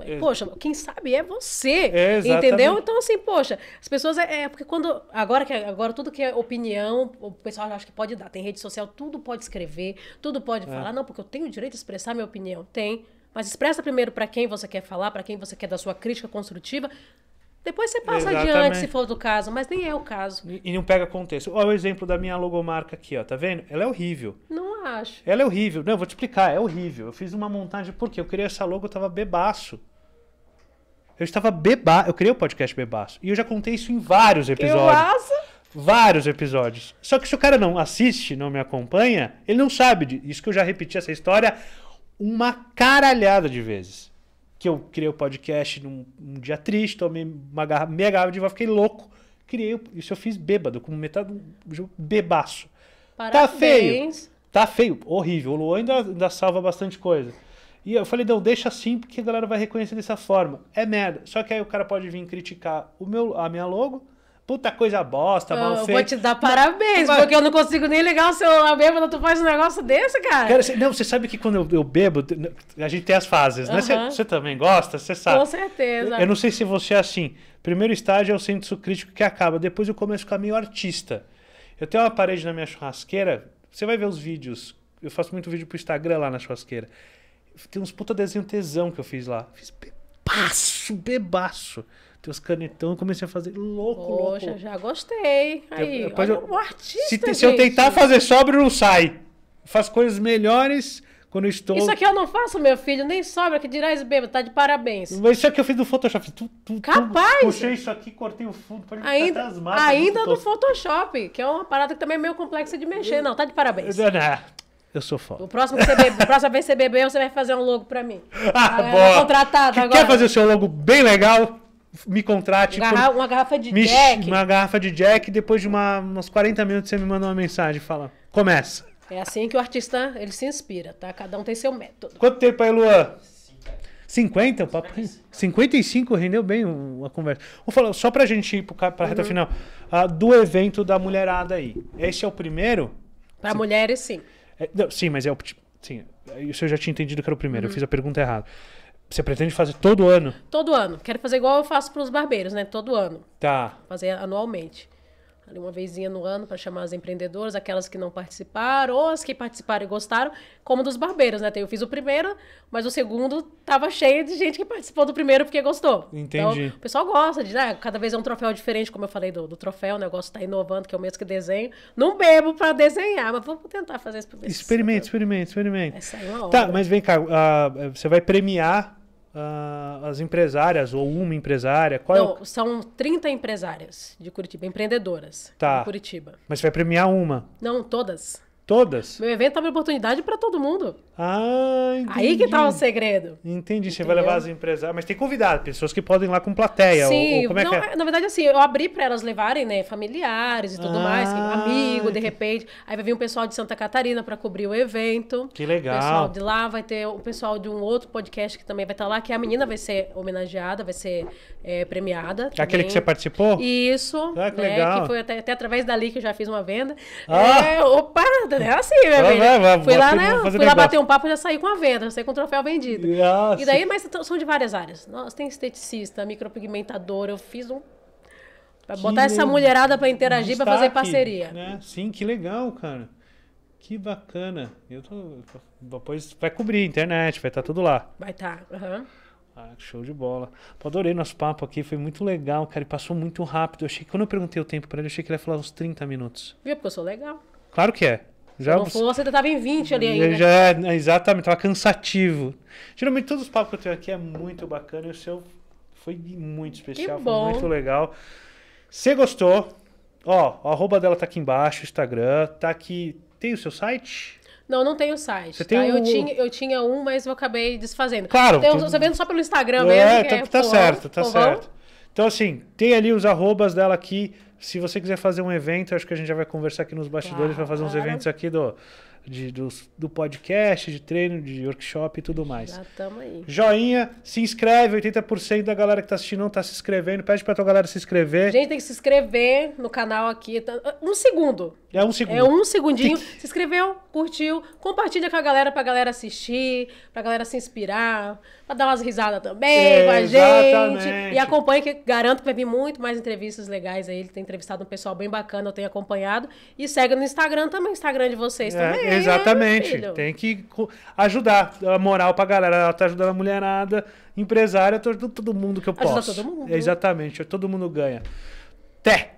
É. Poxa, quem sabe é você. É, entendeu? Então, assim, poxa, as pessoas. É, é, porque quando. Agora que agora tudo que é opinião, o pessoal acha que pode dar. Tem rede social, tudo pode escrever, tudo pode é. falar. Não, porque eu tenho o direito de expressar minha opinião. Tem. Mas expressa primeiro para quem você quer falar, para quem você quer dar sua crítica construtiva, depois você passa Exatamente. adiante se for do caso, mas nem é o caso. E, não pega contexto. Olha o exemplo da minha logomarca aqui, ó, tá vendo? Ela é horrível. Não acho. Ela é horrível. Não, eu vou te explicar, é horrível. Eu fiz uma montagem porque eu queria essa logo, eu tava bebaço. Eu estava beba. Eu criei o podcast bebaço. E eu já contei isso em vários episódios. Que vários episódios. Só que se o cara não assiste, não me acompanha, ele não sabe disso. Que eu já repeti essa história uma caralhada de vezes que eu criei o podcast num, dia triste, tomei uma garra, meia garrafa de uva, fiquei louco. Criei, isso eu fiz bêbado, com metade do bebaço. Parabéns. Tá feio. Tá feio, horrível. O Luan ainda, ainda salva bastante coisa. E eu falei, não, deixa assim, porque a galera vai reconhecer dessa forma. É merda. Só que aí o cara pode vir criticar o meu, a minha logo, puta coisa bosta, eu mal feito. Vou te dar parabéns, mas... porque eu não consigo nem ligar o celular bêbado, tu faz um negócio desse, cara. cara não, você sabe que quando eu, eu bebo, a gente tem as fases, né? Você, também gosta, você sabe. Com certeza. Eu, eu, não sei se você é assim. Primeiro estágio é o senso crítico que acaba, depois eu começo a ficar meio artista. Eu tenho uma parede na minha churrasqueira, você vai ver os vídeos. Eu faço muito vídeo pro Instagram lá na churrasqueira. Tem uns puta desenho tesão que eu fiz lá. Fiz bebaço, bebaço os canetão, comecei a fazer louco, Poxa, louco. já gostei. Aí, olha eu, um artista, se, gente. se eu tentar fazer sóbrio, não sai. Eu faço coisas melhores quando estou... Isso aqui eu não faço, meu filho, nem sobra, que dirás bêbado, tá de parabéns. Mas isso aqui eu fiz do Photoshop. Tu, tu, Capaz! Tu, puxei isso aqui, cortei o fundo, pode ainda, as marcas. Ainda do Photoshop, que é uma parada que também é meio complexa de mexer. Não, tá de parabéns. Eu, é, não, né? eu sou foda. O próximo que você bebe, próxima vez que você beber, você vai fazer um logo pra mim. Ah, é, boa. Contratado que agora. Quer fazer o seu logo bem legal? me contrate. Garra por... Uma garrafa de me... Jack. Uma garrafa de Jack, depois de uma, uns 40 minutos você me manda uma mensagem e fala: começa. É assim que o artista ele se inspira, tá? Cada um tem seu método. Quanto tempo aí, Luan? 50, o papo. 55 rendeu bem a conversa. Vou falar, só pra gente ir pra, pra uhum. reta final, uh, do evento da mulherada aí. Esse é o primeiro? Pra sim. mulheres, sim. É, não, sim, mas é o. Tipo, sim, isso eu já tinha entendido que era o primeiro, uhum. eu fiz a pergunta errada. Você pretende fazer todo ano? Todo ano. Quero fazer igual eu faço para os barbeiros, né? Todo ano. Tá. Fazer anualmente. Ali uma vezinha no ano para chamar as empreendedoras, aquelas que não participaram, ou as que participaram e gostaram, como dos barbeiros, né? Eu fiz o primeiro, mas o segundo tava cheio de gente que participou do primeiro porque gostou. Então, Entendi. Então, o pessoal gosta de, né? Cada vez é um troféu diferente, como eu falei do, do troféu, né? o negócio tá inovando, que é o mesmo que desenho. Não bebo para desenhar, mas vamos tentar fazer isso para ver Experimente, experimente, experimente. Essa é uma hora. Tá, mas vem cá, uh, você vai premiar uh, as empresárias ou uma empresária? Qual Não, é o... são 30 empresárias de Curitiba, empreendedoras tá. de Curitiba. Mas vai premiar uma? Não, todas. Todas? Meu evento abre oportunidade para todo mundo. Ah, entendi. Aí que tá o segredo. Entendi, Entendeu? você vai levar as empresas. Ah, mas tem convidado, pessoas que podem ir lá com plateia. Sim, ou, ou é não, é é? na verdade, assim, eu abri para elas levarem, né, familiares e tudo ah, mais, amigo, de repente. Aí vai vir um pessoal de Santa Catarina para cobrir o evento. Que legal. O pessoal de lá vai ter o pessoal de um outro podcast que também vai estar tá lá, que a menina vai ser homenageada, vai ser é, premiada. Também. Aquele que você participou? Isso. Ah, que né, legal. Que foi até, até através dali que eu já fiz uma venda. Ah. É, opa! É assim, minha vai, Vai, vai, fui lá, né? Fui lá bater um papo e já saí com a venda, saí com o troféu vendido. E daí, mas são de várias áreas. Nós tem esteticista, micropigmentador, eu fiz um. Pra que botar essa mulherada para interagir, para fazer parceria. Né? Sim, que legal, cara. Que bacana. Eu tô. Depois vai cobrir internet, vai estar tá tudo lá. Vai estar. Tá. Uhum. Ah, show de bola. Pô, adorei nosso papo aqui, foi muito legal, cara. E passou muito rápido. Eu achei quando eu perguntei o tempo para ele, eu achei que ele ia falar uns 30 minutos. Viu? Porque eu sou legal. Claro que é. Já, se não fosse, você tava em 20 ali ainda. Já, é, exatamente, tava cansativo. Geralmente todos os papos que eu tenho aqui é muito bacana e o seu foi muito especial, foi muito legal. Se gostou, ó, a arroba dela tá aqui embaixo, Instagram, tá aqui. Tem o seu site? Não, não tenho site. Você tá? tem um... eu, tinha, eu tinha um, mas eu acabei desfazendo. Claro. Você eu tô sabendo só pelo Instagram é, mesmo. Tá, é, tá, tá certo, tá certo. Então, assim, tem ali os arrobas dela aqui. Se você quiser fazer um evento, acho que a gente já vai conversar aqui nos bastidores para fazer uns eventos aqui do, de, do, do, podcast, de treino, de workshop e tudo mais. Já tamo aí. Joinha, se inscreve, 80% da galera que tá assistindo não tá se inscrevendo. Pede pra tua galera se inscrever. Gente, tem que se inscrever no canal aqui. Tá, um segundo. É um segundo. É um segundinho. se inscreveu, curtiu, compartilha com a galera pra galera assistir, pra galera se inspirar para dar umas risadas também com a exatamente. gente. E acompanha, que garanto que vai vir muito mais entrevistas legais aí. Ele tem entrevistado um pessoal bem bacana, eu tenho acompanhado. E segue no Instagram também, Instagram de vocês é, também. Né, exatamente. tem que ajudar a moral pra galera. Ela tá ajudando a mulherada, empresária, tô ajudando todo mundo que eu Ajuda posso. Todo mundo. Né? Exatamente, todo mundo ganha. Até!